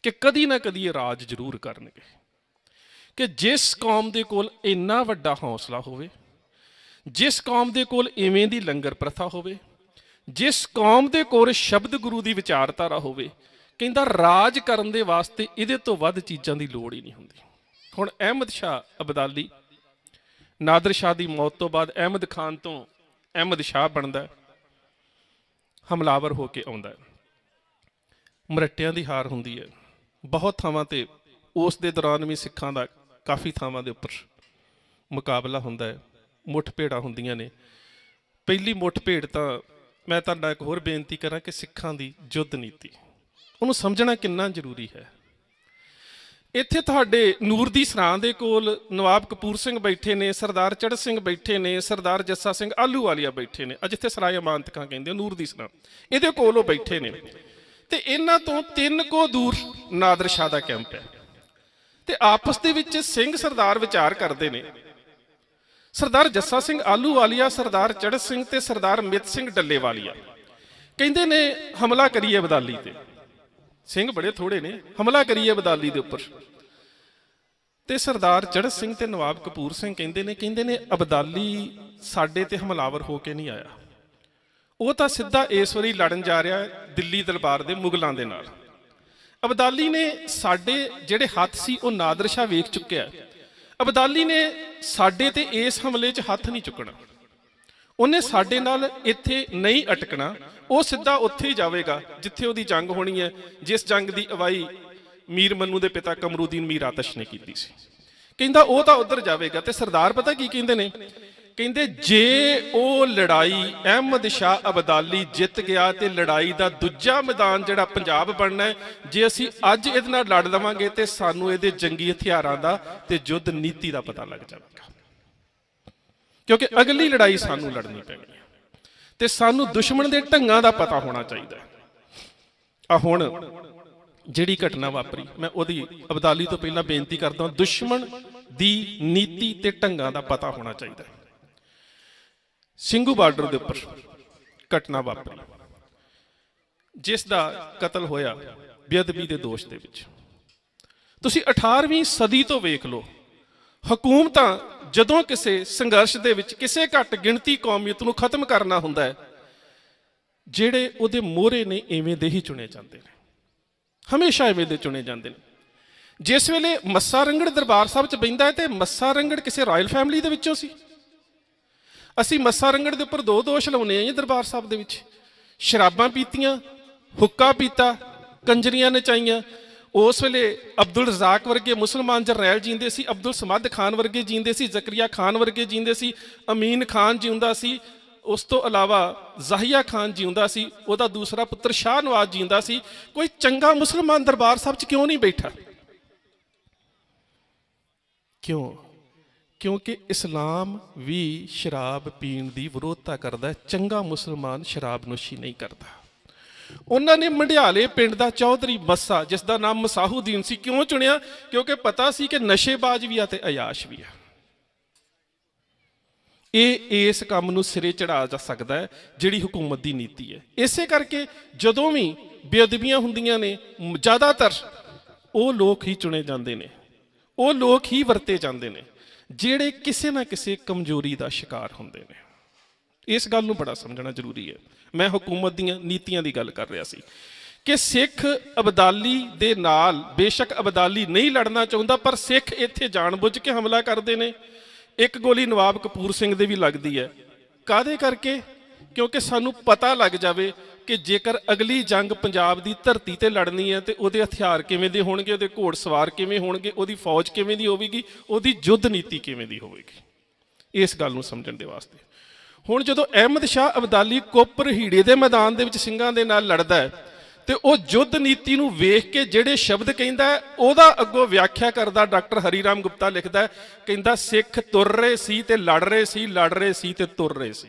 A: ਕਿ ਕਦੀ ਨਾ ਕਦੀ ਇਹ ਰਾਜ ਜ਼ਰੂਰ ਕਰਨਗੇ ਕਿ ਜਿਸ ਕੌਮ ਦੇ ਕੋਲ ਇੰਨਾ ਵੱਡਾ ਹੌਸਲਾ ਹੋਵੇ ਜਿਸ ਕੌਮ ਦੇ ਕੋਲ ਇਵੇਂ ਦੀ ਲੰਗਰ ਪ੍ਰਥਾ ਹੋਵੇ ਜਿਸ ਕੌਮ ਦੇ ਕੋਲ ਸ਼ਬਦ ਗੁਰੂ ਦੀ ਵਿਚਾਰਧਾਰਾ ਹੋਵੇ ਕਹਿੰਦਾ ਰਾਜ ਕਰਨ ਦੇ ਵਾਸਤੇ ਇਹਦੇ ਤੋਂ ਵੱਧ ਚੀਜ਼ਾਂ ਦੀ ਲੋੜ ਹੀ ਨਹੀਂ ਹੁੰਦੀ ਹੁਣ ਅਹਿਮਦ ਸ਼ਾਹ ਅਬਦਾਲੀ ਨਾਦਰ ਸ਼ਾਹ ਦੀ ਮੌਤ ਤੋਂ ਬਾਅਦ ਅਹਿਮਦ ਖਾਨ ਤੋਂ ਅਹਿਮਦ ਸ਼ਾਹ ਬਣਦਾ ਹਮਲਾਵਰ ਹੋ ਕੇ ਆਉਂਦਾ ਹੈ ਮਰੱਟਿਆਂ ਦੀ ਹਾਰ ਹੁੰਦੀ ਹੈ ਬਹੁਤ ਥਾਵਾਂ ਤੇ ਉਸ ਦੇ ਦੌਰਾਨ ਵੀ ਸਿੱਖਾਂ ਦਾ ਕਾਫੀ ਥਾਵਾਂ ਦੇ ਉੱਪਰ ਮੁਕਾਬਲਾ ਹੁੰਦਾ ਹੈ ਮੁੱਠ ਭੇੜਾ ਹੁੰਦੀਆਂ ਨੇ ਪਹਿਲੀ ਮੁੱਠ ਭੇੜ ਤਾਂ ਮੈਂ ਤੁਹਾਡਾ ਇੱਕ ਹੋਰ ਬੇਨਤੀ ਕਰਾਂ ਕਿ ਸਿੱਖਾਂ ਦੀ ਜੁੱਧ ਨੀਤੀ ਉਹਨੂੰ ਸਮਝਣਾ ਕਿੰਨਾ ਜ਼ਰੂਰੀ ਹੈ ਇੱਥੇ ਤੁਹਾਡੇ ਨੂਰ ਦੀ ਸਰਾਂ ਦੇ ਕੋਲ ਨਵਾਬ ਕਪੂਰ ਸਿੰਘ ਬੈਠੇ ਨੇ ਸਰਦਾਰ ਚੜ ਸਿੰਘ ਬੈਠੇ ਨੇ ਸਰਦਾਰ ਜੱਸਾ ਸਿੰਘ ਆਲੂ ਵਾਲੀਆ ਬੈਠੇ ਨੇ ਜਿੱਥੇ ਸਰਾਏ ਅਮਾਨਤਕਾਂ ਕਹਿੰਦੇ ਨੂਰ ਦੀ ਸਰਾਂ ਇਹਦੇ ਕੋਲ ਉਹ ਬੈਠੇ ਨੇ ਤੇ ਇਹਨਾਂ ਤੋਂ ਤਿੰਨ ਕੋ ਦੂਰ ਨਾਦਰ ਸ਼ਾਹ ਦਾ ਕੈਂਪ ਹੈ ਤੇ ਆਪਸ ਦੇ ਵਿੱਚ ਸਿੰਘ ਸਰਦਾਰ ਵਿਚਾਰ ਕਰਦੇ ਨੇ ਸਰਦਾਰ ਜੱਸਾ ਸਿੰਘ ਆਲੂ ਵਾਲੀਆ ਸਰਦਾਰ ਚੜ੍ਹ ਸਿੰਘ ਤੇ ਸਰਦਾਰ ਮਿਤ ਸਿੰਘ ਡੱਲੇ ਵਾਲੀਆ ਕਹਿੰਦੇ ਨੇ ਹਮਲਾ ਕਰੀਏ ਬਦਾਲੀ ਤੇ ਸਿੰਘ ਬੜੇ ਥੋੜੇ ਨੇ ਹਮਲਾ ਕਰੀਏ ਬਦਾਲੀ ਦੇ ਉੱਪਰ ਤੇ ਸਰਦਾਰ ਚੜ੍ਹ ਸਿੰਘ ਤੇ ਨਵਾਬ ਕਪੂਰ ਸਿੰਘ ਕਹਿੰਦੇ ਨੇ ਕਹਿੰਦੇ ਨੇ ਅਬਦਾਲੀ ਸਾਡੇ ਤੇ ਹਮਲਾਵਰ ਹੋ ਕੇ ਨਹੀਂ ਆਇਆ ਉਹ ਤਾਂ ਸਿੱਧਾ ਇਸ ਵਾਰੀ ਲੜਨ ਜਾ ਰਿਹਾ ਦਿੱਲੀ ਦਰਬਾਰ ਦੇ ਮੁਗਲਾਂ ਦੇ ਨਾਲ ਅਬਦਾਲੀ ਨੇ ਸਾਡੇ ਜਿਹੜੇ ਹੱਥ ਸੀ ਉਹ ਨਾਦਰਸ਼ਾ ਵੇਖ ਚੁੱਕਿਆ ਅਬਦਾਲੀ ਨੇ ਸਾਡੇ ਤੇ ਇਸ ਹਮਲੇ 'ਚ ਹੱਥ ਨਹੀਂ ਚੁੱਕਣਾ ਉਹਨੇ ਸਾਡੇ ਨਾਲ ਇੱਥੇ ਨਹੀਂ ਅਟਕਣਾ ਉਹ ਸਿੱਧਾ ਉੱਥੇ ਹੀ ਜਾਵੇਗਾ ਜਿੱਥੇ ਉਹਦੀ ਜੰਗ ਹੋਣੀ ਹੈ ਜਿਸ ਜੰਗ ਦੀ ਅਵਾਈ ਮੀਰ ਮੰਨੂ ਦੇ ਪਿਤਾ ਕਮਰੂਦੀਨ ਮੀਰ ਆਤਸ਼ ਨੇ ਕੀਤੀ ਸੀ ਕਹਿੰਦਾ ਉਹ ਤਾਂ ਉੱਧਰ ਜਾਵੇਗਾ ਤੇ ਸਰਦਾਰ ਪਤਾ ਕੀ ਕਹਿੰਦੇ ਨੇ ਕਹਿੰਦੇ ਜੇ ਉਹ ਲੜਾਈ ਅਹਿਮਦ ਸ਼ਾਹ ਅਬਦਾਲੀ ਜਿੱਤ ਗਿਆ ਤੇ ਲੜਾਈ ਦਾ ਦੂਜਾ ਮੈਦਾਨ ਜਿਹੜਾ ਪੰਜਾਬ ਬਣਨਾ ਹੈ ਜੇ ਅਸੀਂ ਅੱਜ ਇਹਦੇ ਨਾਲ ਲੜ ਲਵਾਂਗੇ ਤੇ ਸਾਨੂੰ ਇਹਦੇ ਜੰਗੀ ਹਥਿਆਰਾਂ ਦਾ ਤੇ ਯੁੱਧ ਨੀਤੀ ਦਾ ਪਤਾ ਲੱਗ ਜਾਵੇਗਾ ਕਿਉਂਕਿ ਅਗਲੀ ਲੜਾਈ ਸਾਨੂੰ ਲੜਨੀ ਪੈਣੀ ਹੈ ਤੇ ਸਾਨੂੰ ਦੁਸ਼ਮਣ ਦੇ ਢੰਗਾਂ ਦਾ ਪਤਾ ਹੋਣਾ ਚਾਹੀਦਾ ਹੈ ਆ ਹੁਣ ਜਿਹੜੀ ਘਟਨਾ ਵਾਪਰੀ ਮੈਂ ਉਹਦੀ ਅਬਦਾਲੀ ਤੋਂ ਪਹਿਲਾਂ ਬੇਨਤੀ ਕਰਦਾ ਦੁਸ਼ਮਣ ਦੀ ਨੀਤੀ ਤੇ ਢੰਗਾਂ ਦਾ ਪਤਾ ਹੋਣਾ ਚਾਹੀਦਾ ਹੈ ਸਿੰਘੂ ਬਾਰਡਰ ਦੇ ਉੱਪਰ ਘਟਨਾ ਵਾਪਰੀ ਜਿਸ ਦਾ ਕਤਲ ਹੋਇਆ ਬੇਅਦਬੀ ਦੇ ਦੋਸ਼ ਦੇ ਵਿੱਚ ਤੁਸੀਂ 18ਵੀਂ ਸਦੀ ਤੋਂ ਵੇਖ ਲਓ ਹਕੂਮਤਾਂ ਜਦੋਂ ਕਿਸੇ ਸੰਘਰਸ਼ ਦੇ ਵਿੱਚ ਕਿਸੇ ਘੱਟ ਗਿਣਤੀ ਕੌਮੀਅਤ ਨੂੰ ਖਤਮ ਕਰਨਾ ਹੁੰਦਾ ਹੈ ਜਿਹੜੇ ਉਹਦੇ ਮੋਹਰੇ ਨੇ ਐਵੇਂ ਦੇ ਹੀ ਚੁਣੇ ਜਾਂਦੇ ਨੇ ਹਮੇਸ਼ਾ ਐਵੇਂ ਦੇ ਚੁਣੇ ਜਾਂਦੇ ਨੇ ਜਿਸ ਵੇਲੇ ਮੱਸਾ ਰੰਗੜ ਦਰਬਾਰ ਸਾਹਿਬ 'ਚ ਬੈਂਦਾ ਹੈ ਤੇ ਮੱਸਾ ਰੰਗੜ ਕਿਸੇ ਰਾਇਲ ਫੈਮਿਲੀ ਦੇ ਵਿੱਚੋਂ ਸੀ ਅਸੀਂ ਮੱਸਾ ਰੰਗੜ ਦੇ ਉੱਪਰ ਦੋ ਦੋਸ਼ ਲਾਉਨੇ ਆਂ ਜੀ ਦਰਬਾਰ ਸਾਹਿਬ ਦੇ ਵਿੱਚ ਸ਼ਰਾਬਾਂ ਪੀਤੀਆਂ ਹੁੱਕਾ ਪੀਤਾ ਕੰਜਰੀਆਂ ਨਚਾਈਆਂ ਉਸ ਵੇਲੇ ਅਬਦੁਲ ਰਜ਼ਾਕ ਵਰਗੇ ਮੁਸਲਮਾਨ ਜਰਨੈਲ ਜੀਂਦੇ ਸੀ ਅਬਦੁਲ ਸਮਦ ਖਾਨ ਵਰਗੇ ਜੀਂਦੇ ਸੀ ਜ਼ਕਰੀਆ ਖਾਨ ਵਰਗੇ ਜੀਂਦੇ ਸੀ ਅਮੀਨ ਖਾਨ ਜੀਉਂਦਾ ਸੀ ਉਸ ਤੋਂ ਇਲਾਵਾ ਜ਼ਾਹੀਆ ਖਾਨ ਜੀਉਂਦਾ ਸੀ ਉਹਦਾ ਦੂਸਰਾ ਪੁੱਤਰ ਸ਼ਾਹ ਨਵਾਜ਼ ਜੀਂਦਾ ਸੀ ਕੋਈ ਚੰਗਾ ਮੁਸਲਮਾਨ ਦਰਬਾਰ ਸਾਹਿਬ 'ਚ ਕਿਉਂ ਨਹੀਂ ਬੈਠਾ ਕਿਉਂ ਕਿਉਂਕਿ ਇਸਲਾਮ ਵੀ ਸ਼ਰਾਬ ਪੀਣ ਦੀ ਵਿਰੋਧਤਾ ਕਰਦਾ ਹੈ ਚੰਗਾ ਮੁਸਲਮਾਨ ਸ਼ਰਾਬ ਨੋਸ਼ੀ ਨਹੀਂ ਕਰਦਾ ਉਹਨਾਂ ਨੇ ਮੰਡਿਆਲੇ ਪਿੰਡ ਦਾ ਚੌਧਰੀ ਮੱਸਾ ਜਿਸ ਦਾ ਨਾਮ ਮਸਾਹੂਦੀਨ ਸੀ ਕਿਉਂ ਚੁਣਿਆ ਕਿਉਂਕਿ ਪਤਾ ਸੀ ਕਿ ਨਸ਼ੇਬਾਜ਼ ਵੀ ਆ ਤੇ ਆਯਾਸ਼ ਵੀ ਆ ਇਹ ਇਸ ਕੰਮ ਨੂੰ ਸਿਰੇ ਚੜਾ ਜਾ ਸਕਦਾ ਹੈ ਜਿਹੜੀ ਹਕੂਮਤ ਦੀ ਨੀਤੀ ਹੈ ਇਸੇ ਕਰਕੇ ਜਦੋਂ ਵੀ ਬੇਅਦਬੀਆਂ ਹੁੰਦੀਆਂ ਨੇ ਜ਼ਿਆਦਾਤਰ ਉਹ ਲੋਕ ਹੀ ਚੁਣੇ ਜਾਂਦੇ ਨੇ ਉਹ ਲੋਕ ਹੀ ਵਰਤੇ ਜਾਂਦੇ ਨੇ ਜਿਹੜੇ ਕਿਸੇ ਨਾ ਕਿਸੇ ਕਮਜ਼ੋਰੀ ਦਾ ਸ਼ਿਕਾਰ ਹੁੰਦੇ ਨੇ ਇਸ ਗੱਲ ਨੂੰ ਬੜਾ ਸਮਝਣਾ ਜ਼ਰੂਰੀ ਹੈ ਮੈਂ ਹਕੂਮਤ ਦੀਆਂ ਨੀਤੀਆਂ ਦੀ ਗੱਲ ਕਰ ਰਿਹਾ ਸੀ ਕਿ ਸਿੱਖ ਅਬਦਾਲੀ ਦੇ ਨਾਲ ਬੇਸ਼ੱਕ ਅਬਦਾਲੀ ਨਹੀਂ ਲੜਨਾ ਚਾਹੁੰਦਾ ਪਰ ਸਿੱਖ ਇੱਥੇ ਜਾਣਬੁੱਝ ਕੇ ਹਮਲਾ ਕਰਦੇ ਨੇ ਇੱਕ ਗੋਲੀ ਨਵਾਬ ਕਪੂਰ ਸਿੰਘ ਦੇ ਵੀ ਲੱਗਦੀ ਹੈ ਕਾਦੇ ਕਰਕੇ ਕਿਉਂਕਿ ਸਾਨੂੰ ਪਤਾ ਲੱਗ ਜਾਵੇ ਕਿ ਜੇਕਰ ਅਗਲੀ ਜੰਗ ਪੰਜਾਬ ਦੀ ਧਰਤੀ ਤੇ ਲੜਨੀ ਹੈ ਤੇ ਉਹਦੇ ਹਥਿਆਰ ਕਿਵੇਂ ਦੇ ਹੋਣਗੇ ਉਹਦੇ ਘੋੜ ਸਵਾਰ ਕਿਵੇਂ ਹੋਣਗੇ ਉਹਦੀ ਫੌਜ ਕਿਵੇਂ ਦੀ ਹੋਵੇਗੀ ਉਹਦੀ ਯੁੱਧ ਨੀਤੀ ਕਿਵੇਂ ਦੀ ਹੋਵੇਗੀ ਇਸ ਗੱਲ ਨੂੰ ਸਮਝਣ ਦੇ ਵਾਸਤੇ ਹੁਣ ਜਦੋਂ ਅਹਿਮਦ ਸ਼ਾਹ ਅਬਦਾਲੀ ਕੋਪਰ ਹੀੜੇ ਦੇ ਮੈਦਾਨ ਦੇ ਵਿੱਚ ਸਿੰਘਾਂ ਦੇ ਨਾਲ ਲੜਦਾ ਹੈ ਤੇ ਉਹ ਯੁੱਧ ਨੀਤੀ ਨੂੰ ਵੇਖ ਕੇ ਜਿਹੜੇ ਸ਼ਬਦ ਕਹਿੰਦਾ ਉਹਦਾ ਅੱਗੋਂ ਵਿਆਖਿਆ ਕਰਦਾ ਡਾਕਟਰ ਹਰੀ ਰਾਮ ਗੁਪਤਾ ਲਿਖਦਾ ਕਹਿੰਦਾ ਸਿੱਖ ਤੁਰ ਰਹੇ ਸੀ ਤੇ ਲੜ ਰਹੇ ਸੀ ਲੜ ਰਹੇ ਸੀ ਤੇ ਤੁਰ ਰਹੇ ਸੀ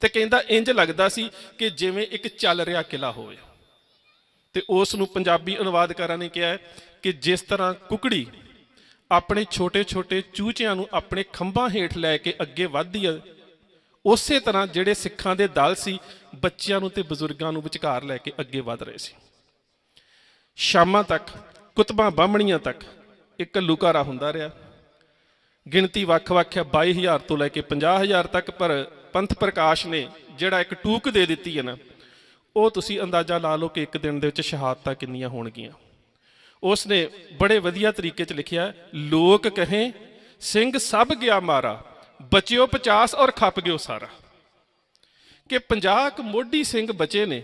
A: ਤੇ ਕਹਿੰਦਾ ਇੰਜ ਲੱਗਦਾ ਸੀ ਕਿ ਜਿਵੇਂ ਇੱਕ ਚੱਲ ਰਿਹਾ ਕਿਲਾ ਹੋਵੇ ਤੇ ਉਸ ਨੂੰ ਪੰਜਾਬੀ ਅਨੁਵਾਦਕਾਰਾਂ ਨੇ ਕਿਹਾ ਕਿ ਜਿਸ ਤਰ੍ਹਾਂ ਕੁਕੜੀ ਆਪਣੇ ਛੋਟੇ-ਛੋਟੇ ਚੂਚਿਆਂ ਨੂੰ ਆਪਣੇ ਖੰਭਾਂ ਹੇਠ ਲੈ ਕੇ ਅੱਗੇ ਵਧਦੀ ਹੈ ਉਸੇ ਤਰ੍ਹਾਂ ਜਿਹੜੇ ਸਿੱਖਾਂ ਦੇ ਦਲ ਸੀ ਬੱਚਿਆਂ ਨੂੰ ਤੇ ਬਜ਼ੁਰਗਾਂ ਨੂੰ ਵਿਚਕਾਰ ਲੈ ਕੇ ਅੱਗੇ ਵਧ ਰਹੇ ਸੀ ਸ਼ਾਮਾਂ ਤੱਕ ਕੁਤਬਾਂ ਬਾਹਮਣੀਆਂ ਤੱਕ ਇੱਕ ਲੁਕਾਰਾ ਹੁੰਦਾ ਰਿਹਾ ਗਿਣਤੀ ਵੱਖ-ਵੱਖ ਹੈ 22000 ਤੋਂ ਲੈ ਕੇ 50000 ਤੱਕ ਪਰ ਪੰਥ ਪ੍ਰਕਾਸ਼ ਨੇ ਜਿਹੜਾ ਇੱਕ ਟੂਕ ਦੇ ਦਿੱਤੀ ਹੈ ਨਾ ਉਹ ਤੁਸੀਂ ਅੰਦਾਜ਼ਾ ਲਾ ਲਓ ਕਿ ਇੱਕ ਦਿਨ ਦੇ ਵਿੱਚ ਸ਼ਹਾਦਤਾਂ ਕਿੰਨੀਆਂ ਹੋਣਗੀਆਂ ਉਸ ਨੇ ਬੜੇ ਵਧੀਆ ਤਰੀਕੇ 'ਚ ਲਿਖਿਆ ਲੋਕ ਕਹੇ ਸਿੰਘ ਸਭ ਗਿਆ ਮਾਰਾ ਬਚਿਓ 50 ਔਰ ਖੱਪ ਗਿਓ ਸਾਰਾ ਕਿ 50 ਕ ਮੋਢੀ ਸਿੰਘ ਬਚੇ ਨੇ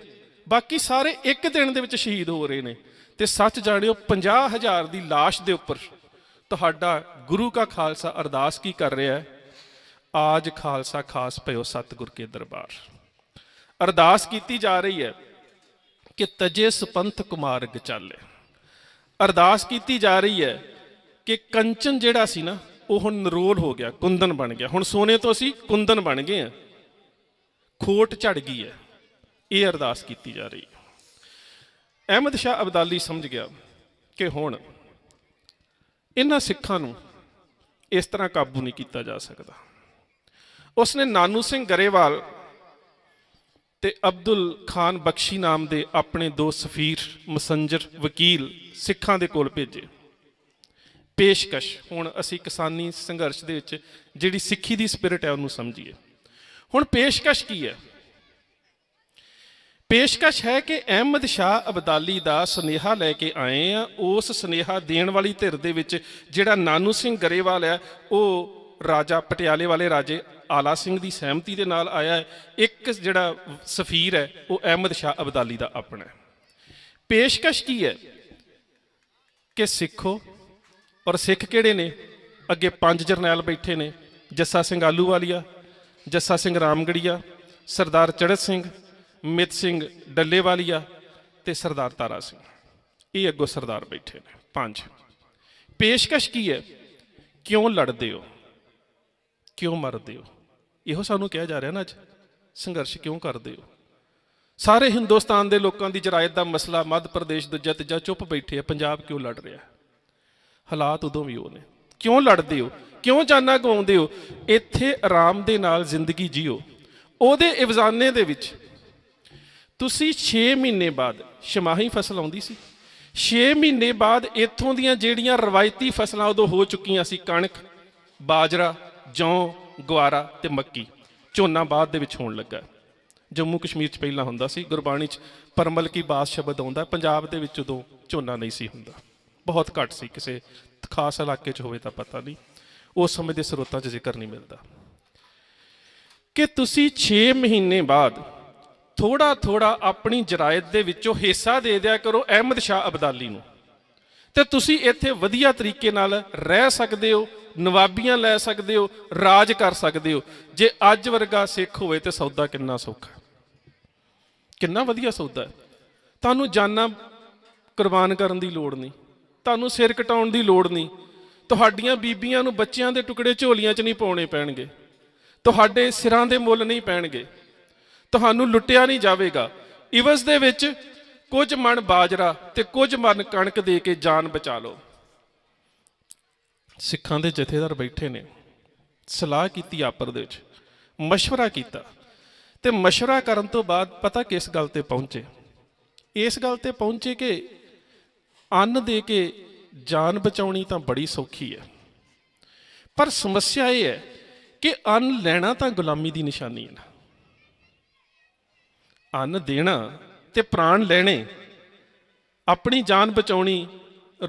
A: ਬਾਕੀ ਸਾਰੇ ਇੱਕ ਦਿਨ ਦੇ ਵਿੱਚ ਸ਼ਹੀਦ ਹੋ ਰਹੇ ਨੇ ਤੇ ਸੱਚ ਜਾਣਿਓ 50000 ਦੀ লাশ ਦੇ ਉੱਪਰ ਤੁਹਾਡਾ ਗੁਰੂ ਕਾ ਖਾਲਸਾ ਅਰਦਾਸ ਕੀ ਕਰ ਰਿਹਾ ਹੈ ਆਜ ਖਾਲਸਾ ਖਾਸ ਭਇਓ ਸਤਿਗੁਰ ਕੇ ਦਰਬਾਰ ਅਰਦਾਸ ਕੀਤੀ ਜਾ ਰਹੀ ਹੈ ਕਿ ਤਜੇ ਸੁਪੰਥ ਕੁਮਾਰ ਗਚਾਲੇ ਅਰਦਾਸ ਕੀਤੀ ਜਾ ਰਹੀ ਹੈ ਕਿ ਕੰਚਨ ਜਿਹੜਾ ਸੀ ਨਾ ਉਹ ਹੁਣ ਨਰੋਲ ਹੋ ਗਿਆ ਕੁੰਦਨ ਬਣ ਗਿਆ ਹੁਣ ਸੋਨੇ ਤੋਂ ਅਸੀਂ ਕੁੰਦਨ ਬਣ ਗਏ ਆ ਖੋਟ ਝੜ ਗਈ ਹੈ ਇਹ ਅਰਦਾਸ ਕੀਤੀ ਜਾ ਰਹੀ ਹੈ ਅਹਿਮਦ ਸ਼ਾਹ ਅਬਦਾਲੀ ਸਮਝ ਗਿਆ ਕਿ ਹੁਣ ਇਹਨਾਂ ਸਿੱਖਾਂ ਨੂੰ ਇਸ ਤਰ੍ਹਾਂ ਕਾਬੂ ਨਹੀਂ ਕੀਤਾ ਜਾ ਸਕਦਾ ਉਸਨੇ ਨਾਨੂ ਸਿੰਘ ਗਰੇਵਾਲ ਤੇ ਅਬਦੁਲ ਖਾਨ ਬਖਸ਼ੀ ਨਾਮ ਦੇ ਆਪਣੇ ਦੋ ਸਫੀਰ ਮਸੰਜਰ ਵਕੀਲ ਸਿੱਖਾਂ ਦੇ ਕੋਲ ਭੇਜੇ ਪੇਸ਼ਕਸ਼ ਹੁਣ ਅਸੀਂ ਕਿਸਾਨੀ ਸੰਘਰਸ਼ ਦੇ ਵਿੱਚ ਜਿਹੜੀ ਸਿੱਖੀ ਦੀ ਸਪਿਰਿਟ ਹੈ ਉਹਨੂੰ ਸਮਝੀਏ ਹੁਣ ਪੇਸ਼ਕਸ਼ ਕੀ ਹੈ ਪੇਸ਼ਕਸ਼ ਹੈ ਕਿ ਅਹਿਮਦ ਸ਼ਾਹ ਅਬਦਾਲੀ ਦਾ ਸੁਨੇਹਾ ਲੈ ਕੇ ਆਏ ਆ ਉਸ ਸੁਨੇਹਾ ਦੇਣ ਵਾਲੀ ਧਿਰ ਦੇ ਵਿੱਚ ਜਿਹੜਾ ਨਾਨੂ ਸਿੰਘ ਗਰੇਵਾਲ ਹੈ ਉਹ ਰਾਜਾ ਪਟਿਆਲੇ ਵਾਲੇ ਰਾਜੇ ਆਲਾ ਸਿੰਘ ਦੀ ਸਹਿਮਤੀ ਦੇ ਨਾਲ ਆਇਆ ਹੈ ਇੱਕ ਜਿਹੜਾ ਸਫੀਰ ਹੈ ਉਹ ਅਹਿਮਦ ਸ਼ਾਹ ਅਬਦਾਲੀ ਦਾ ਆਪਣਾ ਹੈ ਪੇਸ਼ਕਸ਼ ਕੀ ਹੈ ਕਿ ਸਿੱਖੋ ਔਰ ਸਿੱਖ ਕਿਹੜੇ ਨੇ ਅੱਗੇ ਪੰਜ ਜਰਨੈਲ ਬੈਠੇ ਨੇ ਜੱਸਾ ਸਿੰਘ ਆਲੂਵਾਲੀਆ ਜੱਸਾ ਸਿੰਘ ਰਾਮਗੜੀਆ ਸਰਦਾਰ ਚੜਤ ਸਿੰਘ ਮਿਤ ਸਿੰਘ ਡੱਲੇਵਾਲੀਆ ਤੇ ਸਰਦਾਰ ਤਾਰਾ ਸਿੰਘ ਇਹ ਅੱਗੋ ਸਰਦਾਰ ਬੈਠੇ ਨੇ ਪੰਜ ਪੇਸ਼ਕਸ਼ ਕੀ ਹੈ ਕਿਉਂ ਲੜਦੇ ਹੋ ਕਿਉਂ ਮਰਦੇ ਹੋ ਇਹੋ ਸਾਨੂੰ ਕਿਹਾ ਜਾ ਰਿਹਾ ਨਾ ਅੱਜ ਸੰਘਰਸ਼ ਕਿਉਂ ਕਰਦੇ ਹੋ ਸਾਰੇ ਹਿੰਦੁਸਤਾਨ ਦੇ ਲੋਕਾਂ ਦੀ ਜਰਾਇਤ ਦਾ ਮਸਲਾ ਮੱਧ ਪ੍ਰਦੇਸ਼ ਜੱਤ ਜਾਂ ਚੁੱਪ ਬੈਠੇ ਆ ਪੰਜਾਬ ਕਿਉਂ ਲੜ ਰਿਹਾ ਹਾਲਾਤ ਉਦੋਂ ਵੀ ਉਹ ਨੇ ਕਿਉਂ ਲੜਦੇ ਹੋ ਕਿਉਂ ਜਾਨਾਂ ਗਵਾਉਂਦੇ ਹੋ ਇੱਥੇ ਆਰਾਮ ਦੇ ਨਾਲ ਜ਼ਿੰਦਗੀ ਜੀਓ ਉਹਦੇ ਇਵਜ਼ਾਨੇ ਦੇ ਵਿੱਚ ਤੁਸੀਂ 6 ਮਹੀਨੇ ਬਾਅਦ ਸ਼ਮਾਹੀ ਫਸਲ ਆਉਂਦੀ ਸੀ 6 ਮਹੀਨੇ ਬਾਅਦ ਇੱਥੋਂ ਦੀਆਂ ਜਿਹੜੀਆਂ ਰਵਾਇਤੀ ਫਸਲਾਂ ਉਦੋਂ ਹੋ ਚੁੱਕੀਆਂ ਸੀ ਕਣਕ ਬਾਜਰਾ ਜੌਂ ਗਵਾਰਾ ਤੇ ਮੱਕੀ ਝੋਨਾ ਬਾਅਦ ਦੇ ਵਿੱਚ ਹੋਣ ਲੱਗਾ ਜੰਮੂ ਕਸ਼ਮੀਰ 'ਚ ਪਹਿਲਾਂ ਹੁੰਦਾ ਸੀ ਗੁਰਬਾਣੀ 'ਚ ਪਰਮਲ ਕੀ ਬਾਤ ਸ਼ਬਦ ਆਉਂਦਾ ਪੰਜਾਬ ਦੇ ਵਿੱਚ ਉਦੋਂ ਝੋਨਾ ਨਹੀਂ ਸੀ ਹੁੰਦਾ ਬਹੁਤ ਘੱਟ ਸੀ ਕਿਸੇ ਖਾਸ ਇਲਾਕੇ 'ਚ ਹੋਵੇ ਤਾਂ ਪਤਾ ਨਹੀਂ ਉਸ ਸਮੇਂ ਦੇ ਸਰੋਤਾਂ 'ਚ ਜ਼ਿਕਰ ਨਹੀਂ ਮਿਲਦਾ ਕਿ ਤੁਸੀਂ 6 ਮਹੀਨੇ ਬਾਅਦ ਥੋੜਾ ਥੋੜਾ ਆਪਣੀ ਜਰਾਇਤ ਦੇ ਵਿੱਚੋਂ ਹਿੱਸਾ ਦੇ ਦਿਆ ਕਰੋ ਅਹਿਮਦ ਸ਼ਾਹ ਅਬਦਾਲੀ ਨੂੰ ਤੇ ਤੁਸੀਂ ਇੱਥੇ ਵਧੀਆ ਤਰੀਕੇ ਨਾਲ ਰਹਿ ਸਕਦੇ ਹੋ ਨਵਾਬੀਆਂ ਲੈ ਸਕਦੇ ਹੋ ਰਾਜ ਕਰ ਸਕਦੇ ਹੋ ਜੇ ਅੱਜ ਵਰਗਾ ਸਿੱਖ ਹੋਵੇ ਤੇ ਸੌਦਾ ਕਿੰਨਾ ਸੌਖਾ ਕਿੰਨਾ ਵਧੀਆ ਸੌਦਾ ਹੈ ਤੁਹਾਨੂੰ ਜਾਨਾਂ ਕੁਰਬਾਨ ਕਰਨ ਦੀ ਲੋੜ ਨਹੀਂ ਤੁਹਾਨੂੰ ਸਿਰ ਕਟਾਉਣ ਦੀ ਲੋੜ ਨਹੀਂ ਤੁਹਾਡੀਆਂ ਬੀਬੀਆਂ ਨੂੰ ਬੱਚਿਆਂ ਦੇ ਟੁਕੜੇ ਝੋਲੀਆਂ 'ਚ ਨਹੀਂ ਪਾਉਣੇ ਪੈਣਗੇ ਤੁਹਾਡੇ ਸਿਰਾਂ ਦੇ ਮੁੱਲ ਨਹੀਂ ਪੈਣਗੇ ਤੁਹਾਨੂੰ ਲੁੱਟਿਆ ਨਹੀਂ ਜਾਵੇਗਾ ਇਵਸ ਦੇ ਵਿੱਚ ਕੁਝ ਮਣ ਬਾਜਰਾ ਤੇ ਕੁਝ ਮਣ ਕਣਕ ਦੇ ਕੇ ਜਾਨ ਬਚਾ ਲਓ ਸਿੱਖਾਂ ਦੇ ਜਥੇਦਾਰ ਬੈਠੇ ਨੇ ਸਲਾਹ ਕੀਤੀ ਆਪਰ ਦੇ ਵਿੱਚ مشورہ ਕੀਤਾ ਤੇ مشورہ ਕਰਨ ਤੋਂ ਬਾਅਦ ਪਤਾ ਕਿਸ ਗੱਲ ਤੇ ਪਹੁੰਚੇ ਇਸ ਗੱਲ ਤੇ ਪਹੁੰਚੇ ਕਿ ਅੰਨ ਦੇ ਕੇ ਜਾਨ ਬਚਾਉਣੀ ਤਾਂ ਬੜੀ ਸੌਖੀ ਹੈ ਪਰ ਸਮੱਸਿਆ ਇਹ ਹੈ ਕਿ ਅੰਨ ਲੈਣਾ ਤਾਂ ਗੁਲਾਮੀ ਦੀ ਨਿਸ਼ਾਨੀ ਹੈ ਨਾ ਅੰਨ ਦੇਣਾ ਤੇ ਪ੍ਰਾਣ ਲੈਣੇ ਆਪਣੀ ਜਾਨ ਬਚਾਉਣੀ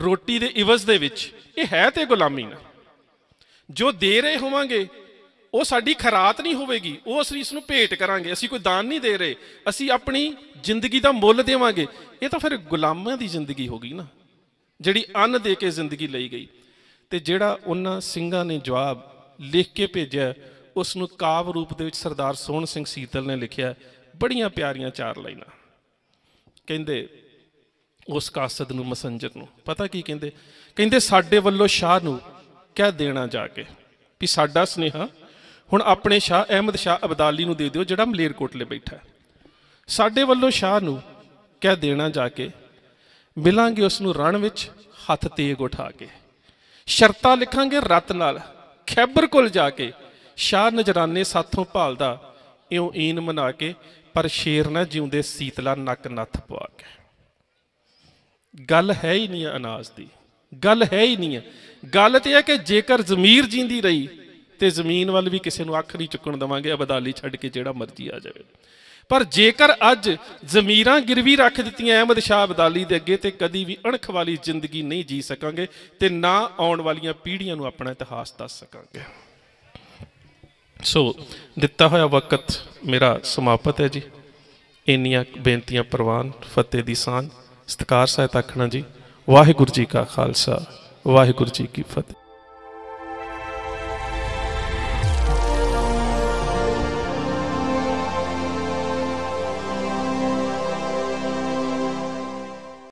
A: ਰੋਟੀ ਦੇ ਇਵਜ਼ ਦੇ ਵਿੱਚ ਇਹ ਹੈ ਤੇ ਗੁਲਾਮੀ ਨਾ ਜੋ ਦੇ ਰਹੇ ਹੋਵਾਂਗੇ ਉਹ ਸਾਡੀ ਖਰਾਤ ਨਹੀਂ ਹੋਵੇਗੀ ਉਹ ਅਸੀਂ ਇਸ ਨੂੰ ਭੇਟ ਕਰਾਂਗੇ ਅਸੀਂ ਕੋਈ ਦਾਨ ਨਹੀਂ ਦੇ ਰਹੇ ਅਸੀਂ ਆਪਣੀ ਜ਼ਿੰਦਗੀ ਦਾ ਮੁੱਲ ਦੇਵਾਂਗੇ ਇਹ ਤਾਂ ਫਿਰ ਗੁਲਾਮਾਂ ਦੀ ਜ਼ਿੰਦਗੀ ਹੋ ਗਈ ਨਾ ਜਿਹੜੀ ਅੰਨ ਦੇ ਕੇ ਜ਼ਿੰਦਗੀ ਲਈ ਗਈ ਤੇ ਜਿਹੜਾ ਉਹਨਾਂ ਸਿੰਘਾਂ ਨੇ ਜਵਾਬ ਲਿਖ ਕੇ ਭੇਜਿਆ ਉਸ ਨੂੰ ਕਾਵ ਰੂਪ ਦੇ ਵਿੱਚ ਸਰਦਾਰ ਸੋਹਣ ਸਿੰਘ ਸੀਤਲ ਨੇ ਲਿਖਿਆ ਬੜੀਆਂ ਪਿਆਰੀਆਂ ਚਾਰ ਲਾਈਨਾਂ ਕਹਿੰਦੇ ਉਸ ਕਾਸਦ ਨੂੰ ਮਸੰਜਰ ਨੂੰ ਪਤਾ ਕੀ ਕਹਿੰਦੇ ਕਹਿੰਦੇ ਸਾਡੇ ਵੱਲੋਂ ਸ਼ਾਹ ਨੂੰ ਕਹਿ ਦੇਣਾ ਜਾ ਕੇ ਵੀ ਸਾਡਾ ਸਨੇਹਾ ਹੁਣ ਆਪਣੇ ਸ਼ਾਹ ਅਹਿਮਦ ਸ਼ਾਹ ਅਬਦਾਲੀ ਨੂੰ ਦੇ ਦਿਓ ਜਿਹੜਾ ਮਲੇਰਕੋਟਲੇ ਬੈਠਾ ਸਾਡੇ ਵੱਲੋਂ ਸ਼ਾਹ ਨੂੰ ਕਹਿ ਦੇਣਾ ਜਾ ਕੇ ਮਿਲਾਂਗੇ ਉਸ ਨੂੰ ਰਣ ਵਿੱਚ ਹੱਥ ਤੇਗ ਉਠਾ ਕੇ ਸ਼ਰਤਾਂ ਲਿਖਾਂਗੇ ਰਤ ਨਾਲ ਖੈਬਰ ਕੋਲ ਜਾ ਕੇ ਸ਼ਾਹ ਨਜਰਾਨੇ ਸਾਥੋਂ ਭਾਲਦਾ ਇਉਂ ਈਨ ਮਨਾ ਕੇ ਪਰ ਸ਼ੇਰ ਨਾ ਜਿਉਂਦੇ ਸੀਤਲਾ ਨੱਕ ਨੱਥ ਪਵਾ ਕੇ ਗੱਲ ਹੈ ਹੀ ਨਹੀਂ ਅਨਾਜ ਦੀ ਗੱਲ ਹੈ ਹੀ ਨਹੀਂ ਗੱਲ ਤੇ ਹੈ ਕਿ ਜੇਕਰ ਜ਼ਮੀਰ ਜਿੰਦੀ ਰਹੀ ਤੇ ਜ਼ਮੀਨ ਵੱਲ ਵੀ ਕਿਸੇ ਨੂੰ ਅੱਖ ਨਹੀਂ ਚੁੱਕਣ ਦਵਾਂਗੇ ਅਬਦਾਲੀ ਛੱਡ ਕੇ ਜਿਹੜਾ ਮਰਜ਼ੀ ਆ ਜਾਵੇ ਪਰ ਜੇਕਰ ਅੱਜ ਜ਼ਮੀਰਾਂ ਗਿਰਵੀ ਰੱਖ ਦਿੱਤੀਆਂ ਅਹਿਮਦ ਸ਼ਾਹ ਅਬਦਾਲੀ ਦੇ ਅੱਗੇ ਤੇ ਕਦੀ ਵੀ ਅਣਖ ਵਾਲੀ ਜ਼ਿੰਦਗੀ ਨਹੀਂ ਜੀ ਸਕਾਂਗੇ ਤੇ ਨਾ ਆਉਣ ਵਾਲੀਆਂ ਪੀੜ੍ਹੀਆਂ ਨੂੰ ਆਪਣਾ ਇਤਿਹਾਸ ਦੱਸ ਸਕਾਂਗੇ ਸੋ ਦਿੱਤਾ ਹੋਇਆ ਵਕਤ ਮੇਰਾ ਸਮਾਪਤ ਹੈ ਜੀ ਇੰਨੀਆਂ ਬੇਨਤੀਆਂ ਪ੍ਰਵਾਨ ਫਤਿਹ ਦੀ ਸਾਨ ਸਤਕਾਰ ਸਹਿਤ ਆਖਣਾ ਜੀ ਵਾਹਿਗੁਰੂ ਜੀ ਕਾ ਖਾਲਸਾ ਵਾਹਿਗੁਰੂ ਜੀ ਕੀ ਫਤਿਹ